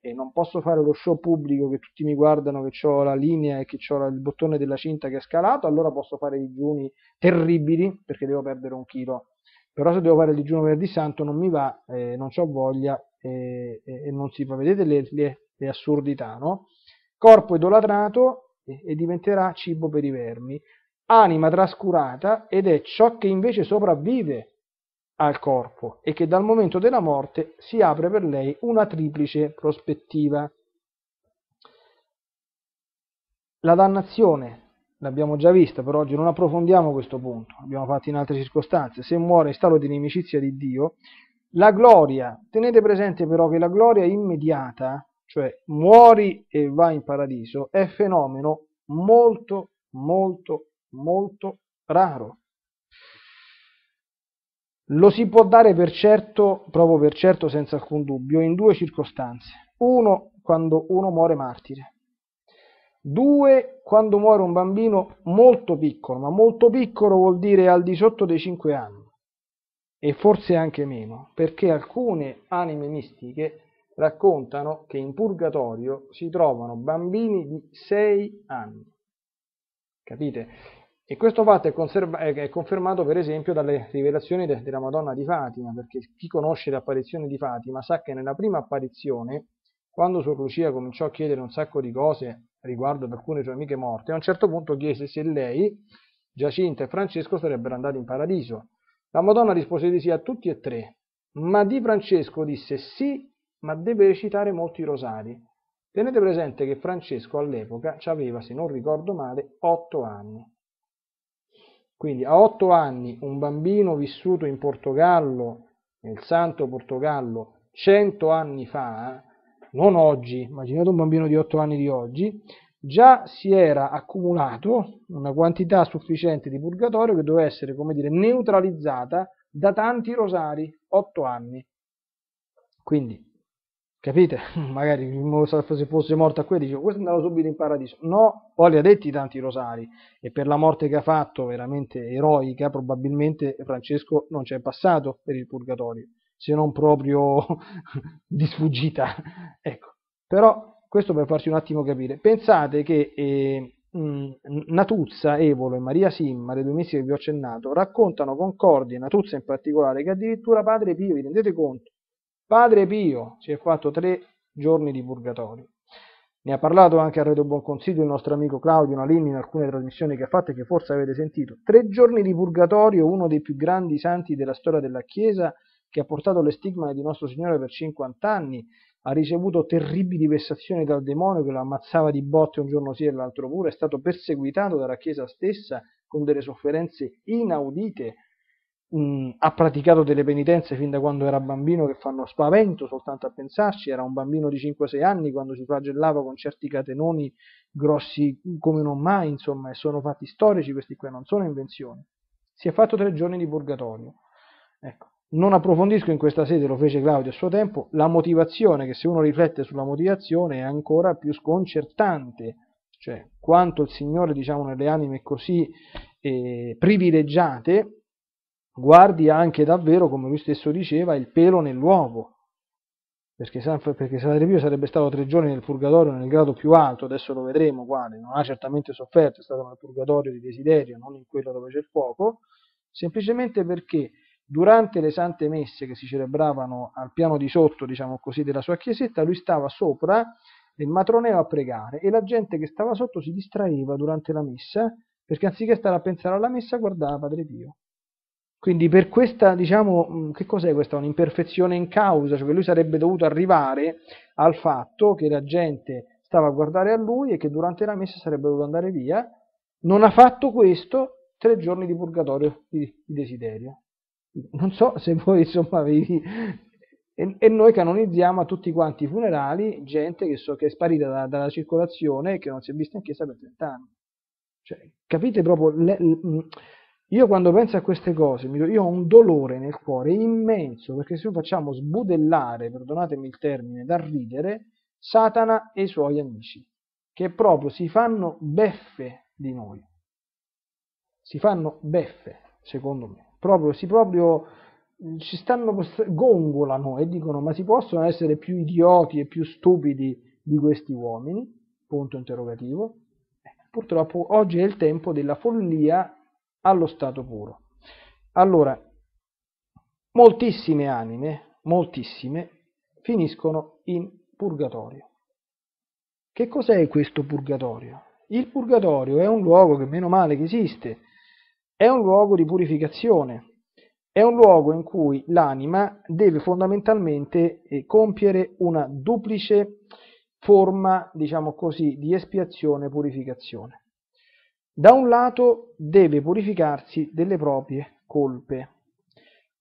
e non posso fare lo show pubblico che tutti mi guardano che ho la linea e che ho il bottone della cinta che è scalato, allora posso fare digiuni terribili perché devo perdere un chilo. Però se devo fare il digiuno Verdi santo non mi va, eh, non ho voglia e, eh, eh, non si fa. Vedete le, le, le assurdità, no? Corpo idolatrato e, e diventerà cibo per i vermi, anima trascurata ed è ciò che invece sopravvive al corpo e che dal momento della morte si apre per lei una triplice prospettiva. La dannazione, l'abbiamo già vista, per oggi non approfondiamo questo punto, l'abbiamo fatto in altre circostanze, se muore in stato di inimicizia di Dio, la gloria, tenete presente però che la gloria immediata, cioè muori e vai in paradiso, è fenomeno molto, molto, molto raro. Lo si può dare per certo, proprio per certo senza alcun dubbio, in due circostanze. Uno, quando uno muore martire. Due, quando muore un bambino molto piccolo, ma molto piccolo vuol dire al di sotto dei cinque anni e forse anche meno, perché alcune anime mistiche raccontano che in purgatorio si trovano bambini di sei anni. Capite? E questo fatto è, è, confermato per esempio dalle rivelazioni de della Madonna di Fatima, perché chi conosce le apparizioni di Fatima sa che nella prima apparizione, quando Sor Lucia cominciò a chiedere un sacco di cose riguardo ad alcune sue amiche morte, a un certo punto chiese se lei, Giacinta e Francesco sarebbero andati in paradiso. La Madonna rispose di sì a tutti e tre, ma di Francesco disse sì, ma deve recitare molti rosari. Tenete presente che Francesco all'epoca aveva, se non ricordo male, otto anni. Quindi a 8 anni un bambino vissuto in Portogallo, nel Santo Portogallo, 100 anni fa, eh, non oggi, immaginate un bambino di 8 anni di oggi, già si era accumulato una quantità sufficiente di purgatorio che doveva essere, come dire, neutralizzata da tanti rosari, 8 anni. Quindi Capite? Magari se fosse morta qui, quelli, dicevo, questo andava subito in paradiso. No, poi li ha detti tanti rosari e per la morte che ha fatto, veramente eroica, probabilmente Francesco non c'è passato per il purgatorio, se non proprio di sfuggita. Ecco, però questo per farci un attimo capire. Pensate che eh, Natuzza, Evolo e Maria Simma, le due messe che vi ho accennato, raccontano Concordia, Natuzza in particolare, che addirittura Padre Pio, vi rendete conto, Padre Pio si è fatto tre giorni di purgatorio. Ne ha parlato anche a Radio Buon Consiglio il nostro amico Claudio Nalini in alcune trasmissioni che ha fatto e che forse avete sentito. Tre giorni di purgatorio, uno dei più grandi santi della storia della Chiesa, che ha portato le stigmate di Nostro Signore per 50 anni, ha ricevuto terribili vessazioni dal demonio che lo ammazzava di botte un giorno sì e l'altro pure, è stato perseguitato dalla Chiesa stessa con delle sofferenze inaudite, mh, ha praticato delle penitenze fin da quando era bambino che fanno spavento soltanto a pensarci, era un bambino di 5-6 anni quando si flagellava con certi catenoni grossi come non mai, insomma, e sono fatti storici questi qua, non sono invenzioni. Si è fatto tre giorni di purgatorio. Ecco. Non approfondisco in questa sede, lo fece Claudio a suo tempo, la motivazione, che se uno riflette sulla motivazione è ancora più sconcertante, cioè quanto il Signore, diciamo, nelle anime così eh, privilegiate, guardi anche davvero, come lui stesso diceva, il pelo nell'uovo, perché, perché Padre Pio sarebbe stato tre giorni nel purgatorio nel grado più alto, adesso lo vedremo quale, non ha certamente sofferto, è stato nel purgatorio di desiderio, non in quello dove c'è il fuoco, semplicemente perché durante le sante messe che si celebravano al piano di sotto, diciamo così, della sua chiesetta, lui stava sopra il matroneo a pregare e la gente che stava sotto si distraeva durante la messa perché anziché stare a pensare alla messa guardava Padre Pio. Quindi per questa, diciamo, che cos'è questa? Un'imperfezione in causa, cioè che lui sarebbe dovuto arrivare al fatto che la gente stava a guardare a lui e che durante la messa sarebbe dovuto andare via, non ha fatto questo, tre giorni di purgatorio di, desiderio. Non so se voi insomma vi... E, e, noi canonizziamo a tutti quanti i funerali gente che, so, che è sparita da, dalla circolazione e che non si è vista in chiesa per 30 anni. Cioè, capite proprio le, le, io quando penso a queste cose, io ho un dolore nel cuore immenso, perché se noi facciamo sbudellare, perdonatemi il termine, da ridere, Satana e i suoi amici, che proprio si fanno beffe di noi. Si fanno beffe, secondo me. Proprio, si proprio ci stanno, gongolano e dicono ma si possono essere più idioti e più stupidi di questi uomini? Punto interrogativo. Purtroppo oggi è il tempo della follia allo stato puro. Allora, moltissime anime, moltissime, finiscono in purgatorio. Che cos'è questo purgatorio? Il purgatorio è un luogo che meno male che esiste, è un luogo di purificazione, è un luogo in cui l'anima deve fondamentalmente eh, compiere una duplice forma, diciamo così, di espiazione e purificazione. Da un lato deve purificarsi delle proprie colpe.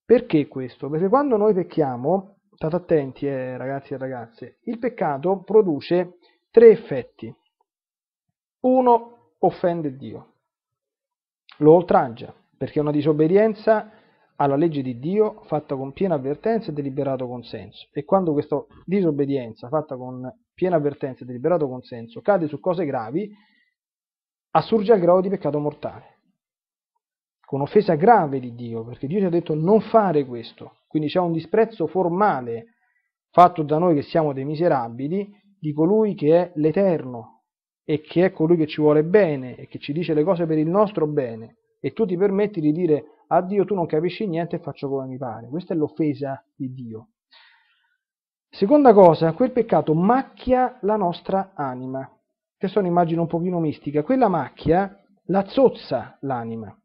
Perché questo? Perché quando noi pecchiamo, state attenti eh, ragazzi e ragazze, il peccato produce tre effetti. Uno, offende Dio, lo oltraggia, perché è una disobbedienza alla legge di Dio fatta con piena avvertenza e deliberato consenso. E quando questa disobbedienza fatta con piena avvertenza e deliberato consenso cade su cose gravi, assurge al grado di peccato mortale, con offesa grave di Dio, perché Dio ci ha detto non fare questo, quindi c'è un disprezzo formale fatto da noi che siamo dei miserabili di colui che è l'Eterno e che è colui che ci vuole bene e che ci dice le cose per il nostro bene e tu ti permetti di dire a Dio tu non capisci niente e faccio come mi pare. Questa è l'offesa di Dio. Seconda cosa, quel peccato macchia la nostra anima che sono immagini un pochino mistiche, quella macchia la zozza l'anima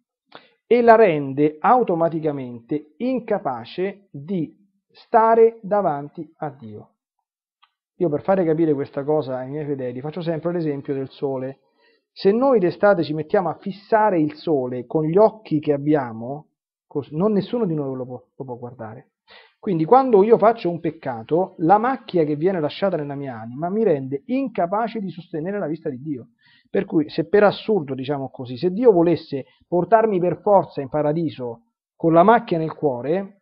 e la rende automaticamente incapace di stare davanti a Dio. Io per fare capire questa cosa ai miei fedeli faccio sempre l'esempio del sole. Se noi d'estate ci mettiamo a fissare il sole con gli occhi che abbiamo, non nessuno di noi lo può, lo può guardare. Quindi quando io faccio un peccato, la macchia che viene lasciata nella mia anima mi rende incapace di sostenere la vista di Dio. Per cui se per assurdo, diciamo così, se Dio volesse portarmi per forza in paradiso con la macchia nel cuore,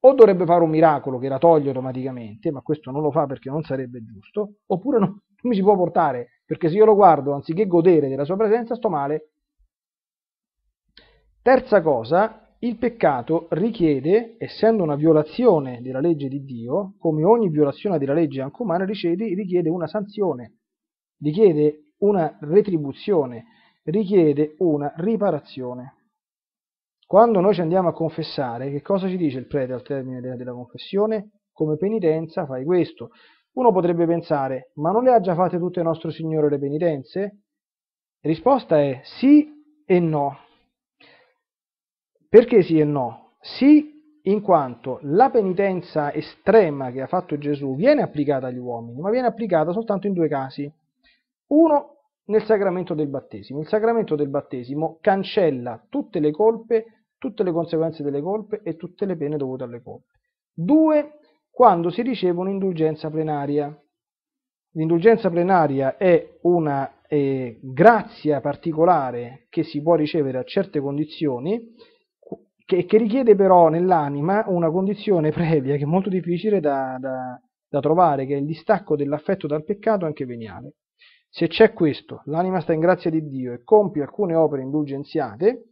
o dovrebbe fare un miracolo che la toglie automaticamente, ma questo non lo fa perché non sarebbe giusto, oppure non, non mi si può portare, perché se io lo guardo, anziché godere della sua presenza, sto male. Terza cosa, il peccato richiede, essendo una violazione della legge di Dio, come ogni violazione della legge anche umana, richiede una sanzione, richiede una retribuzione, richiede una riparazione. Quando noi ci andiamo a confessare, che cosa ci dice il prete al termine della confessione? Come penitenza fai questo. Uno potrebbe pensare, ma non le ha già fatte tutte il nostro Signore le penitenze? risposta è sì e no. Perché sì e no? Sì, in quanto la penitenza estrema che ha fatto Gesù viene applicata agli uomini, ma viene applicata soltanto in due casi. Uno, nel sacramento del battesimo. Il sacramento del battesimo cancella tutte le colpe, tutte le conseguenze delle colpe e tutte le pene dovute alle colpe. Due, quando si riceve un'indulgenza plenaria. L'indulgenza plenaria è una eh, grazia particolare che si può ricevere a certe condizioni che, che, richiede però nell'anima una condizione previa che è molto difficile da, da, da trovare, che è il distacco dell'affetto dal peccato anche veniale. Se c'è questo, l'anima sta in grazia di Dio e compie alcune opere indulgenziate,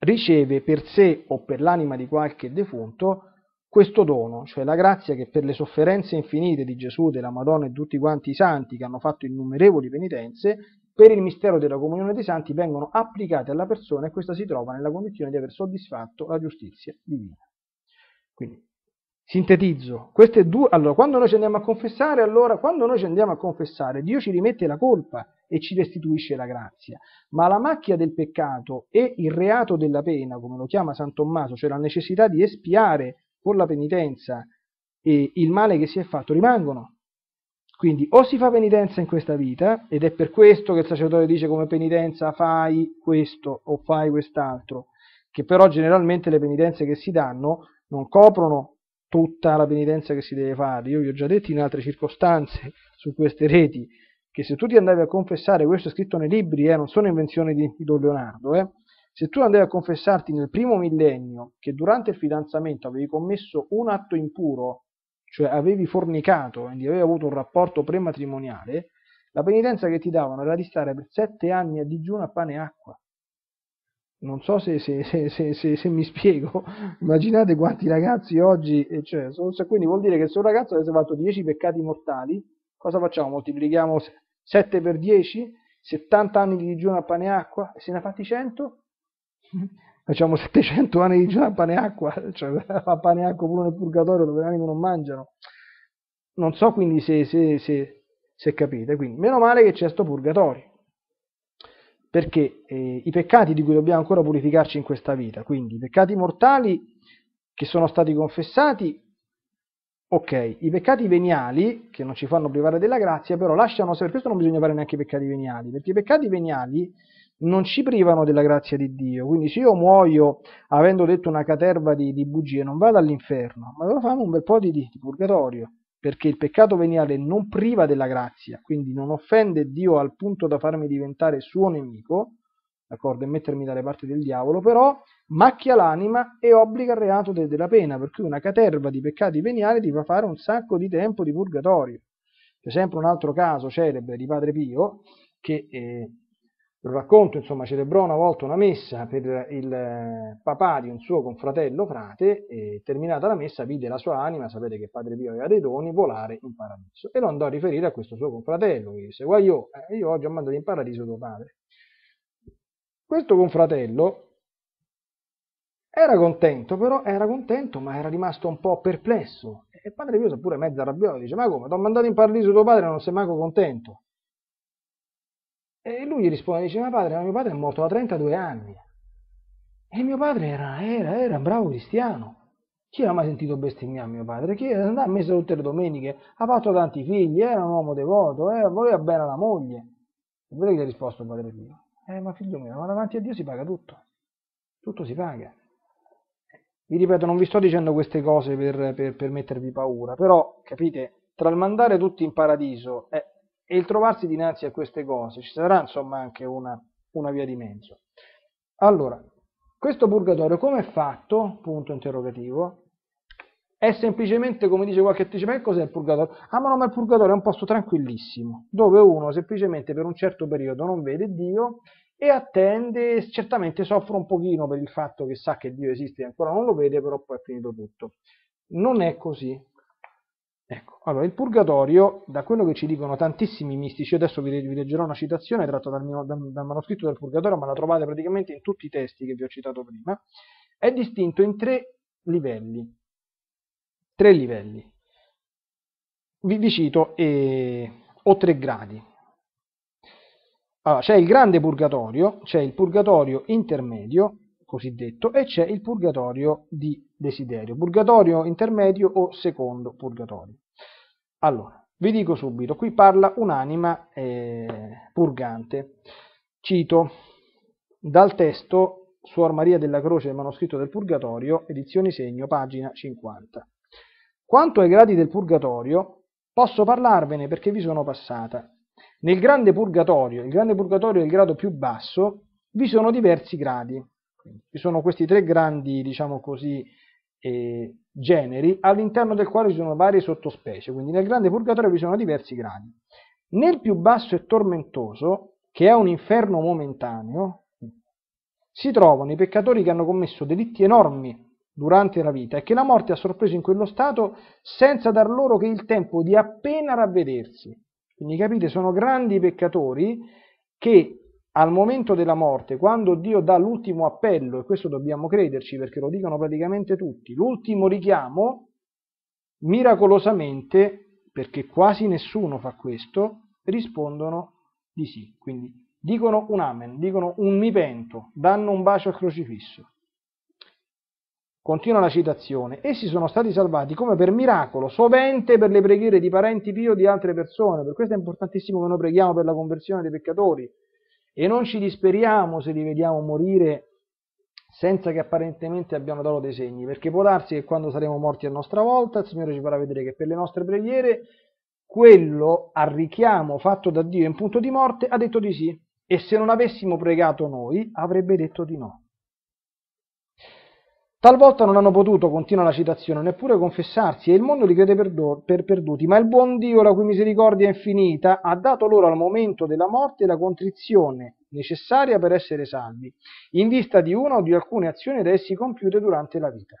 riceve per sé o per l'anima di qualche defunto questo dono, cioè la grazia che per le sofferenze infinite di Gesù, della Madonna e tutti quanti i santi che hanno fatto innumerevoli penitenze, per il mistero della comunione dei santi vengono applicate alla persona e questa si trova nella condizione di aver soddisfatto la giustizia divina. Quindi, sintetizzo, queste due, allora, quando noi ci andiamo a confessare, allora, quando noi ci andiamo a confessare, Dio ci rimette la colpa e ci restituisce la grazia, ma la macchia del peccato e il reato della pena, come lo chiama San Tommaso, cioè la necessità di espiare con la penitenza eh, il male che si è fatto, rimangono quindi o si fa penitenza in questa vita, ed è per questo che il sacerdote dice come penitenza fai questo o fai quest'altro, che però generalmente le penitenze che si danno non coprono tutta la penitenza che si deve fare. Io vi ho già detto in altre circostanze su queste reti che se tu ti andavi a confessare, questo è scritto nei libri, eh, non sono invenzioni di, di Don Leonardo, eh, se tu andavi a confessarti nel primo millennio che durante il fidanzamento avevi commesso un atto impuro cioè avevi fornicato, quindi avevi avuto un rapporto prematrimoniale, la penitenza che ti davano era di stare per sette anni a digiuno a pane e acqua. Non so se, se, se, se mi spiego, immaginate quanti ragazzi oggi, eh, cioè, sono, quindi vuol dire che se un ragazzo avesse fatto dieci peccati mortali, cosa facciamo? Moltiplichiamo sette per dieci? 70 anni di digiuno a pane e acqua? E se ne ha fatti 100? facciamo 700 anni di giro a pane e acqua, cioè a pane e acqua pure nel purgatorio dove le anime non mangiano. Non so quindi se, se, se, se capite, quindi meno male che c'è sto purgatorio, perché eh, i peccati di cui dobbiamo ancora purificarci in questa vita, quindi i peccati mortali che sono stati confessati, ok, i peccati veniali che non ci fanno privare della grazia, però lasciano, per questo non bisogna fare neanche i peccati veniali, perché i peccati veniali non ci privano della grazia di Dio. Quindi se io muoio avendo detto una caterva di, di bugie, non vado all'inferno, ma devo fare un bel po' di, di, purgatorio, perché il peccato veniale non priva della grazia, quindi non offende Dio al punto da farmi diventare suo nemico, d'accordo, e mettermi dalle parti del diavolo, però macchia l'anima e obbliga al reato de, della pena, per cui una caterva di peccati veniali ti fa fare un sacco di tempo di purgatorio. C'è sempre un altro caso celebre di Padre Pio che... Eh, lo racconto, insomma, celebrò una volta una messa per il eh, papà di un suo confratello frate e terminata la messa vide la sua anima, sapete che Padre Pio aveva dei doni, volare in paradiso. E lo andò a riferire a questo suo confratello, che disse, guagliò, eh, io oggi ho mandato in paradiso tuo padre. Questo confratello era contento, però era contento, ma era rimasto un po' perplesso. E padre Pio si pure mezzo arrabbiato, dice, ma come, ti ho mandato in paradiso tuo padre e non sei manco contento? E lui gli risponde, dice, ma padre, ma mio padre è morto da 32 anni. E mio padre era, era, era un bravo cristiano. Chi l'ha mai sentito bestemmiare mio padre? Chi andava a messa tutte le domeniche, ha fatto tanti figli, era un uomo devoto, eh, voleva bene alla moglie. E vedete che ha risposto il padre Pio? Eh, ma figlio mio, ma davanti a Dio si paga tutto. Tutto si paga. Vi ripeto, non vi sto dicendo queste cose per, per, per mettervi paura, però, capite, tra il mandare tutti in paradiso e eh, e il trovarsi dinanzi a queste cose ci sarà insomma anche una, una via di mezzo. Allora, questo purgatorio come è fatto? Punto interrogativo. È semplicemente, come dice qualche attrice, ma cos'è il purgatorio? Ah, ma no, ma il purgatorio è un posto tranquillissimo, dove uno semplicemente per un certo periodo non vede Dio e attende, certamente soffre un pochino per il fatto che sa che Dio esiste e ancora non lo vede, però poi è finito tutto. Non è così, Ecco, allora il purgatorio, da quello che ci dicono tantissimi mistici, adesso vi, vi leggerò una citazione tratta dal, mio, dal, dal, manoscritto del purgatorio, ma la trovate praticamente in tutti i testi che vi ho citato prima, è distinto in tre livelli. Tre livelli. Vi, vi cito, eh, o tre gradi. Allora, c'è il grande purgatorio, c'è il purgatorio intermedio cosiddetto, e c'è il purgatorio di desiderio, purgatorio intermedio o secondo purgatorio. Allora, vi dico subito, qui parla un'anima eh, purgante. Cito dal testo Suor Maria della Croce, manoscritto del Purgatorio, edizioni segno, pagina 50. Quanto ai gradi del Purgatorio, posso parlarvene perché vi sono passata. Nel grande Purgatorio, il grande Purgatorio è il grado più basso, vi sono diversi gradi, quindi, ci sono questi tre grandi, diciamo così, eh, generi all'interno del quale ci sono varie sottospecie, quindi nel grande purgatorio vi sono diversi gradi. Nel più basso e tormentoso, che è un inferno momentaneo, si trovano i peccatori che hanno commesso delitti enormi durante la vita e che la morte ha sorpreso in quello stato senza dar loro che il tempo di appena ravvedersi. Quindi capite, sono grandi peccatori che al momento della morte, quando Dio dà l'ultimo appello, e questo dobbiamo crederci perché lo dicono praticamente tutti, l'ultimo richiamo, miracolosamente, perché quasi nessuno fa questo, rispondono di sì. Quindi dicono un amen, dicono un mi pento, danno un bacio al crocifisso. Continua la citazione. Essi sono stati salvati come per miracolo, sovente per le preghiere di parenti pio di altre persone. Per questo è importantissimo che noi preghiamo per la conversione dei peccatori e non ci disperiamo se li vediamo morire senza che apparentemente abbiano dato dei segni, perché può darsi che quando saremo morti a nostra volta il Signore ci farà vedere che per le nostre preghiere quello al richiamo fatto da Dio in punto di morte ha detto di sì e se non avessimo pregato noi avrebbe detto di no. Talvolta non hanno potuto, continua la citazione, neppure confessarsi e il mondo li crede perdo- per perduti, ma il buon Dio, la cui misericordia è infinita, ha dato loro al momento della morte la contrizione necessaria per essere salvi, in vista di una o di alcune azioni da essi compiute durante la vita.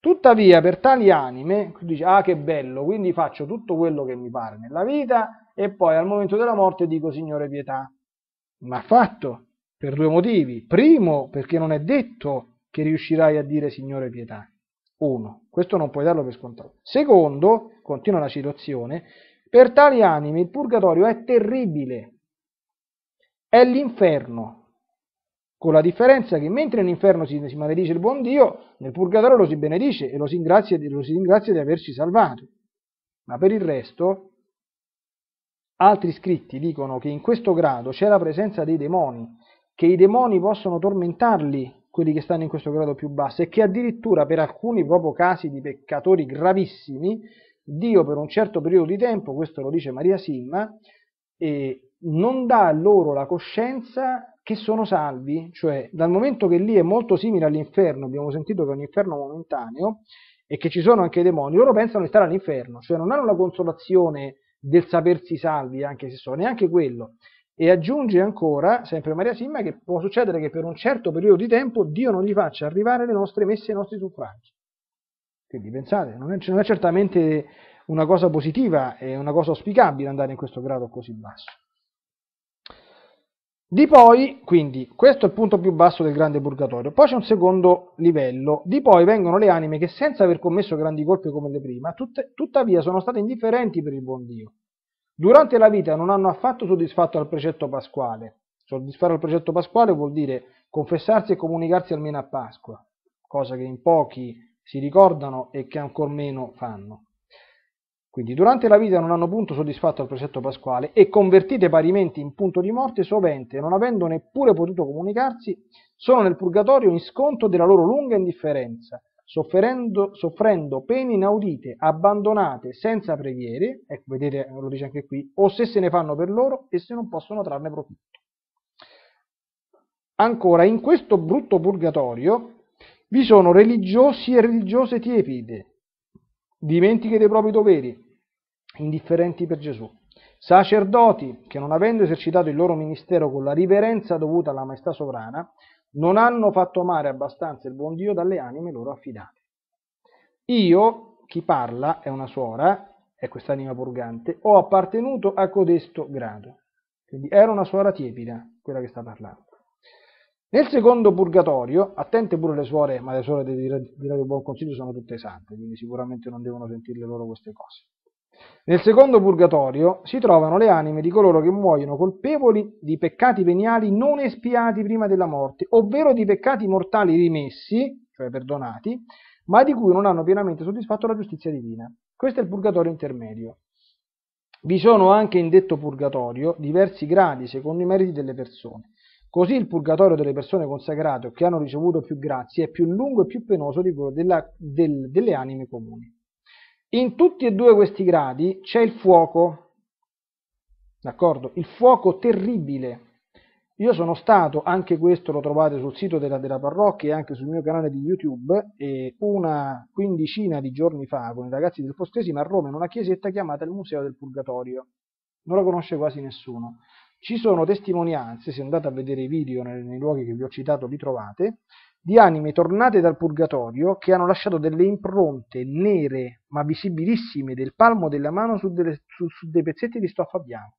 Tuttavia, per tali anime, dice, ah che bello, quindi faccio tutto quello che mi pare nella vita e poi al momento della morte dico, Signore, pietà. Ma fatto, per due motivi. Primo, perché non è detto che riuscirai a dire Signore pietà. Uno, questo non puoi darlo per scontato. Secondo, continua la citazione, per tali anime il purgatorio è terribile, è l'inferno, con la differenza che mentre nell'inferno si, si maledice il buon Dio, nel purgatorio lo si benedice e lo si, ingrazia, lo si ringrazia di averci salvato. Ma per il resto, altri scritti dicono che in questo grado c'è la presenza dei demoni, che i demoni possono tormentarli quelli che stanno in questo grado più basso, e che addirittura per alcuni proprio casi di peccatori gravissimi, Dio per un certo periodo di tempo, questo lo dice Maria Simma, eh, non dà loro la coscienza che sono salvi, cioè dal momento che lì è molto simile all'inferno, abbiamo sentito che è un inferno momentaneo e che ci sono anche i demoni, loro pensano di stare all'inferno, cioè non hanno la consolazione del sapersi salvi, anche se sono neanche quello, e aggiunge ancora, sempre Maria Simma, che può succedere che per un certo periodo di tempo Dio non gli faccia arrivare le nostre messe e i nostri suffragi. Quindi pensate, non è, non è certamente una cosa positiva, è una cosa auspicabile andare in questo grado così basso. Di poi, quindi, questo è il punto più basso del grande purgatorio. Poi c'è un secondo livello. Di poi vengono le anime che, senza aver commesso grandi colpi come le prima, tutte, tuttavia sono state indifferenti per il buon Dio Durante la vita non hanno affatto soddisfatto al precetto pasquale. Soddisfare al precetto pasquale vuol dire confessarsi e comunicarsi almeno a Pasqua, cosa che in pochi si ricordano e che ancor meno fanno. Quindi durante la vita non hanno punto soddisfatto al precetto pasquale e convertite parimenti in punto di morte sovente, non avendo neppure potuto comunicarsi, sono nel purgatorio in sconto della loro lunga indifferenza soffrendo pene inaudite, abbandonate senza preghiere, ecco vedete lo dice anche qui, o se se ne fanno per loro e se non possono trarne profitto. Ancora, in questo brutto purgatorio vi sono religiosi e religiose tiepide, dimentiche dei propri doveri, indifferenti per Gesù, sacerdoti che non avendo esercitato il loro ministero con la riverenza dovuta alla maestà sovrana, non hanno fatto amare abbastanza il buon Dio dalle anime loro affidate. Io, chi parla, è una suora, è quest'anima purgante, ho appartenuto a codesto grado. Quindi era una suora tiepida, quella che sta parlando. Nel secondo purgatorio, attente pure le suore, ma le suore di Radio Buon Consiglio sono tutte sante, quindi sicuramente non devono sentirle loro queste cose. Nel secondo purgatorio si trovano le anime di coloro che muoiono colpevoli di peccati veniali non espiati prima della morte, ovvero di peccati mortali rimessi, cioè perdonati, ma di cui non hanno pienamente soddisfatto la giustizia divina. Questo è il purgatorio intermedio. Vi sono anche in detto purgatorio diversi gradi secondo i meriti delle persone. Così il purgatorio delle persone consacrate o che hanno ricevuto più grazie è più lungo e più penoso di quello della, del, delle anime comuni. In tutti e due questi gradi c'è il fuoco, d'accordo? Il fuoco terribile. Io sono stato, anche questo lo trovate sul sito della, della parrocchia e anche sul mio canale di YouTube, una quindicina di giorni fa con i ragazzi del Postesimo a Roma in una chiesetta chiamata il Museo del Purgatorio. Non la conosce quasi nessuno. Ci sono testimonianze, se andate a vedere i video nei, nei luoghi che vi ho citato li trovate, di anime tornate dal purgatorio che hanno lasciato delle impronte nere ma visibilissime del palmo della mano su, delle, su, su dei pezzetti di stoffa bianca.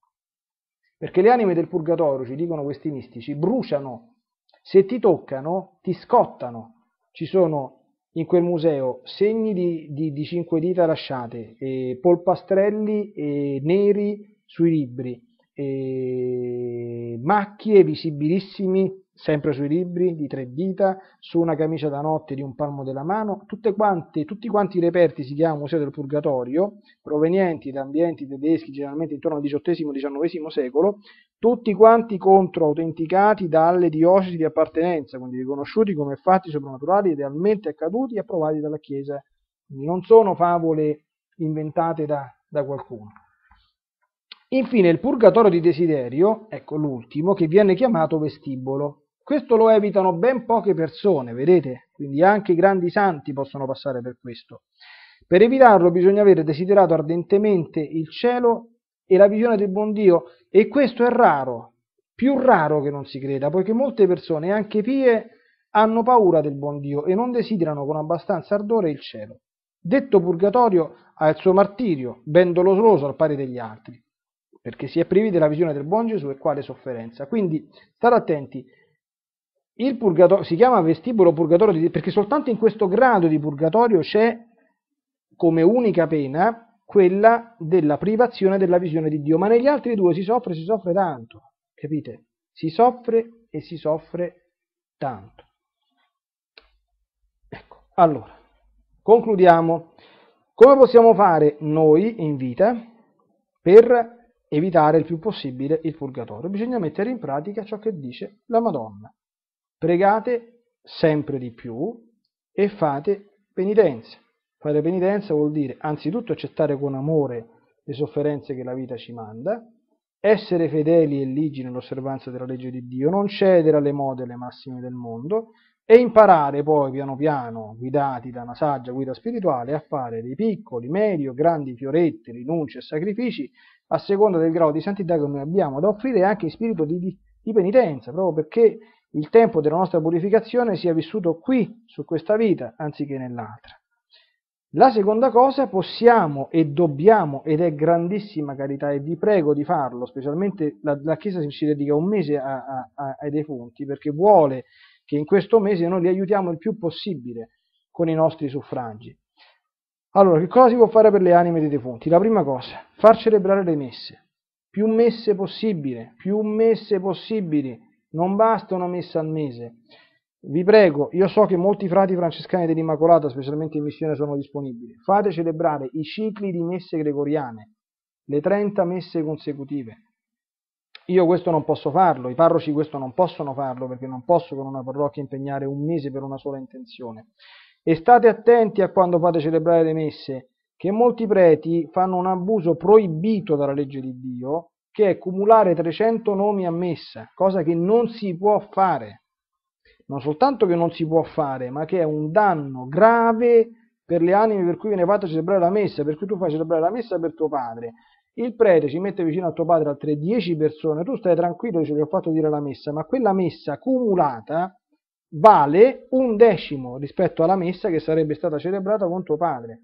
Perché le anime del purgatorio, ci dicono questi mistici, bruciano, se ti toccano ti scottano. Ci sono in quel museo segni di, di, di cinque dita lasciate, eh, polpastrelli eh, neri sui libri, eh, macchie visibilissimi sempre sui libri di tre dita, su una camicia da notte di un palmo della mano, quanti, tutti quanti i reperti si chiamano Museo del Purgatorio, provenienti da ambienti tedeschi generalmente intorno al XVIII-XIX secolo, tutti quanti controautenticati dalle diocesi di appartenenza, quindi riconosciuti come fatti soprannaturali realmente accaduti e approvati dalla Chiesa, quindi non sono favole inventate da, da qualcuno. Infine il purgatorio di desiderio, ecco l'ultimo, che viene chiamato vestibolo questo lo evitano ben poche persone, vedete? Quindi anche i grandi santi possono passare per questo. Per evitarlo bisogna avere desiderato ardentemente il cielo e la visione del buon Dio e questo è raro, più raro che non si creda, poiché molte persone, anche pie, hanno paura del buon Dio e non desiderano con abbastanza ardore il cielo. Detto purgatorio ha il suo martirio, ben doloroso al pari degli altri, perché si è privi della visione del buon Gesù e quale sofferenza. Quindi state attenti, il purgatorio si chiama vestibolo purgatorio di, perché soltanto in questo grado di purgatorio c'è come unica pena quella della privazione della visione di Dio, ma negli altri due si soffre, si soffre tanto, capite? Si soffre e si soffre tanto. Ecco, allora, concludiamo. Come possiamo fare noi in vita per evitare il più possibile il purgatorio? Bisogna mettere in pratica ciò che dice la Madonna pregate sempre di più e fate penitenza. Fare penitenza vuol dire anzitutto accettare con amore le sofferenze che la vita ci manda, essere fedeli e ligi nell'osservanza della legge di Dio, non cedere alle mode e alle massime del mondo e imparare poi piano piano, guidati da una saggia guida spirituale, a fare dei piccoli, medi o grandi fioretti, rinunce e sacrifici a seconda del grado di santità che noi abbiamo da offrire anche in spirito di, di penitenza, proprio perché il tempo della nostra purificazione sia vissuto qui, su questa vita, anziché nell'altra. La seconda cosa, possiamo e dobbiamo, ed è grandissima carità, e vi prego di farlo, specialmente la, la Chiesa si dedica un mese a, a, a, ai defunti, perché vuole che in questo mese noi li aiutiamo il più possibile con i nostri suffragi. Allora, che cosa si può fare per le anime dei defunti? La prima cosa, far celebrare le messe, più messe possibile, più messe possibili, non basta una messa al mese. Vi prego, io so che molti frati francescani dell'Immacolata, specialmente in missione, sono disponibili. Fate celebrare i cicli di messe gregoriane, le 30 messe consecutive. Io questo non posso farlo, i parroci questo non possono farlo perché non posso con una parrocchia impegnare un mese per una sola intenzione. E state attenti a quando fate celebrare le messe, che molti preti fanno un abuso proibito dalla legge di Dio che è cumulare 300 nomi a messa, cosa che non si può fare. Non soltanto che non si può fare, ma che è un danno grave per le anime per cui viene fatta celebrare la messa, per cui tu fai celebrare la messa per tuo padre. Il prete ci mette vicino a tuo padre altre 10 persone, tu stai tranquillo, dice gli ho fatto dire la messa, ma quella messa cumulata vale un decimo rispetto alla messa che sarebbe stata celebrata con tuo padre.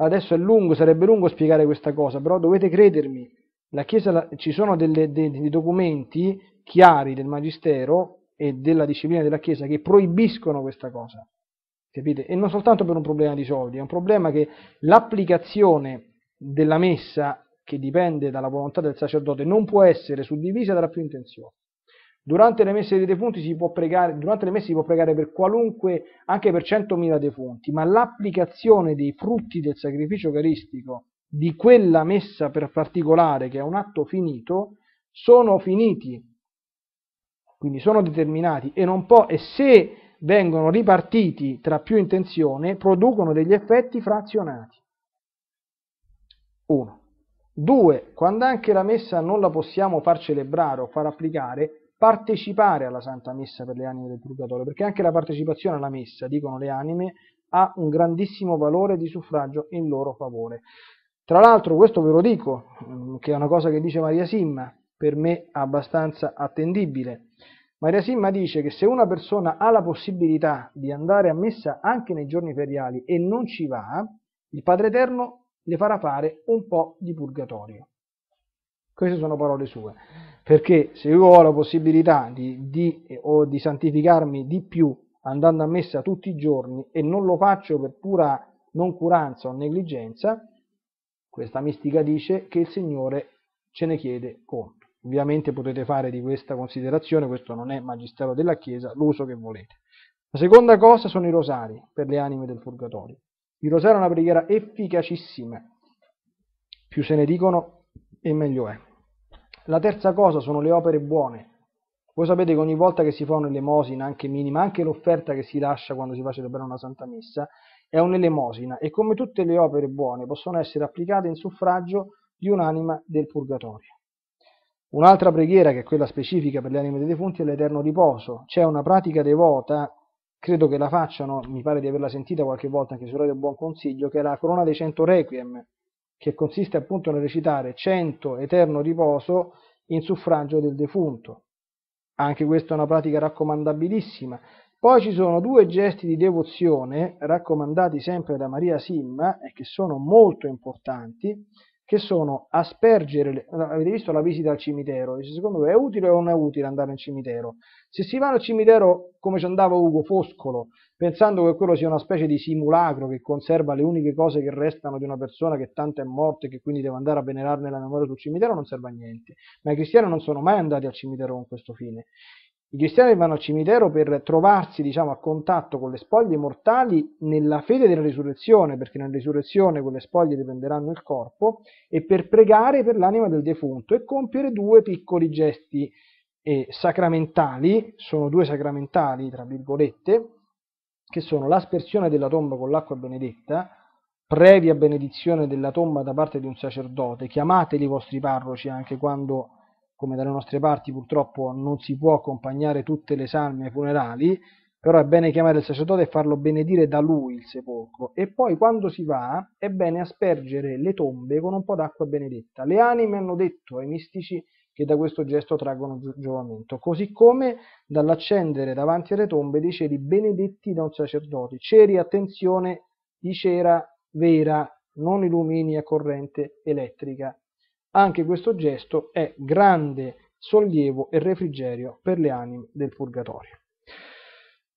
Adesso è lungo, sarebbe lungo spiegare questa cosa, però dovete credermi, Chiesa, ci sono delle, dei, dei documenti chiari del Magistero e della disciplina della Chiesa che proibiscono questa cosa. Capite? E non soltanto per un problema di soldi, è un problema che l'applicazione della messa, che dipende dalla volontà del sacerdote, non può essere suddivisa dalla più intenzione. Durante le messe dei defunti si può pregare, durante le messe si può pregare per qualunque, anche per 100.000 defunti, ma l'applicazione dei frutti del sacrificio eucaristico di quella messa per particolare che è un atto finito sono finiti, quindi sono determinati e non può e se vengono ripartiti tra più intenzione producono degli effetti frazionati. 1. 2. Quando anche la messa non la possiamo far celebrare o far applicare, partecipare alla Santa Messa per le anime del purgatorio, perché anche la partecipazione alla messa, dicono le anime, ha un grandissimo valore di suffragio in loro favore. Tra l'altro, questo ve lo dico, mm, che è una cosa che dice Maria Simma, per me abbastanza attendibile. Maria Simma dice che se una persona ha la possibilità di andare a messa anche nei giorni feriali e non ci va, il Padre Eterno le farà fare un po' di purgatorio. Queste sono parole sue, perché se io ho la possibilità di, di, eh, di santificarmi di più andando a messa tutti i giorni e non lo faccio per pura noncuranza o negligenza, questa mistica dice che il Signore ce ne chiede conto. Ovviamente potete fare di questa considerazione, questo non è magistero della Chiesa, l'uso che volete. La seconda cosa sono i rosari per le anime del purgatorio. Il rosario è una preghiera efficacissima, più se ne dicono e meglio è. La terza cosa sono le opere buone. Voi sapete che ogni volta che si fa un'elemosina, anche minima, anche l'offerta che si lascia quando si fa celebrare una santa messa, è un'elemosina e come tutte le opere buone possono essere applicate in suffragio di un'anima del purgatorio. Un'altra preghiera, che è quella specifica per le anime dei defunti, è l'eterno riposo. C'è una pratica devota, credo che la facciano, mi pare di averla sentita qualche volta anche su Radio Buon Consiglio, che è la corona dei cento requiem, che consiste appunto nel recitare cento eterno riposo in suffragio del defunto. Anche questa è una pratica raccomandabilissima, poi ci sono due gesti di devozione raccomandati sempre da Maria Simma e che sono molto importanti, che sono aspergere, avete visto la visita al cimitero, secondo voi è utile o non è utile andare in cimitero? Se si va al cimitero come ci andava Ugo Foscolo, pensando che quello sia una specie di simulacro che conserva le uniche cose che restano di una persona che tanto è morta e che quindi deve andare a venerarne la memoria sul cimitero, non serve a niente. Ma i cristiani non sono mai andati al cimitero con questo fine. I cristiani vanno al cimitero per trovarsi diciamo, a contatto con le spoglie mortali nella fede della risurrezione, perché nella risurrezione quelle spoglie riprenderanno il corpo, e per pregare per l'anima del defunto e compiere due piccoli gesti eh, sacramentali, sono due sacramentali tra virgolette, che sono l'aspersione della tomba con l'acqua benedetta, previa benedizione della tomba da parte di un sacerdote, chiamateli i vostri parroci anche quando come dalle nostre parti purtroppo non si può accompagnare tutte le salme funerali, però è bene chiamare il sacerdote e farlo benedire da lui il sepolcro. E poi quando si va è bene aspergere le tombe con un po' d'acqua benedetta. Le anime hanno detto ai mistici che da questo gesto traggono giovamento, così come dall'accendere davanti alle tombe dei ceri benedetti da un sacerdote. Ceri, attenzione, di cera vera, non illumini a corrente elettrica anche questo gesto è grande sollievo e refrigerio per le anime del purgatorio.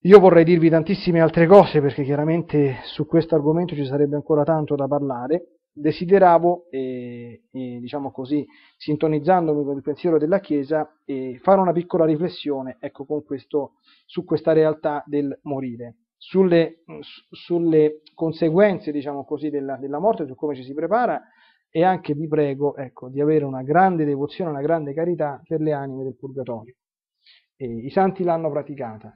Io vorrei dirvi tantissime altre cose perché chiaramente su questo argomento ci sarebbe ancora tanto da parlare. Desideravo, eh, eh, diciamo così, sintonizzandomi con il pensiero della Chiesa, eh, fare una piccola riflessione ecco, questo, su questa realtà del morire, sulle, sulle conseguenze diciamo così, della, della morte, su come ci si prepara e anche vi prego ecco, di avere una grande devozione, una grande carità per le anime del purgatorio. E I santi l'hanno praticata.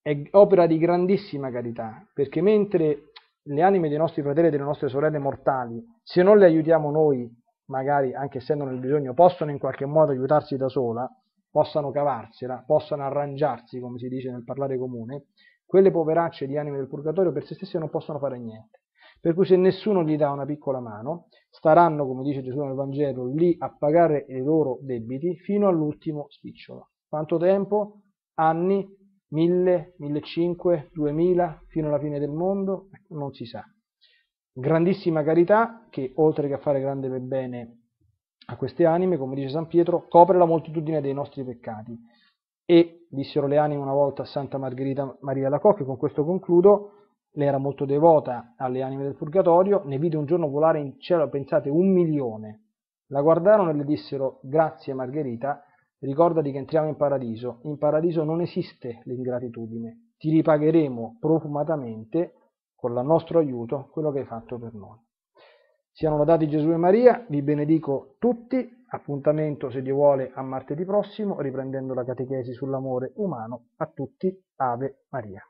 È opera di grandissima carità, perché mentre le anime dei nostri fratelli e delle nostre sorelle mortali, se non le aiutiamo noi, magari anche essendo nel bisogno, possono in qualche modo aiutarsi da sola, possano cavarsela, possano arrangiarsi, come si dice nel parlare comune, quelle poveracce di anime del purgatorio per se stesse non possono fare niente. Per cui se nessuno gli dà una piccola mano, staranno, come dice Gesù nel Vangelo, lì a pagare i loro debiti fino all'ultimo spicciolo. Quanto tempo? Anni? Mille? Millecinque? Duemila? Fino alla fine del mondo? Ecco, non si sa. Grandissima carità che, oltre che a fare grande per bene a queste anime, come dice San Pietro, copre la moltitudine dei nostri peccati. E dissero le anime una volta a Santa Margherita Maria la Cocchi, con questo concludo, lei era molto devota alle anime del purgatorio, ne vide un giorno volare in cielo, pensate, un milione. La guardarono e le dissero, grazie Margherita, ricordati che entriamo in paradiso. In paradiso non esiste l'ingratitudine. Ti ripagheremo profumatamente, con il nostro aiuto, quello che hai fatto per noi. Siano lodati Gesù e Maria, vi benedico tutti, appuntamento se Dio vuole a martedì prossimo, riprendendo la catechesi sull'amore umano. A tutti, Ave Maria.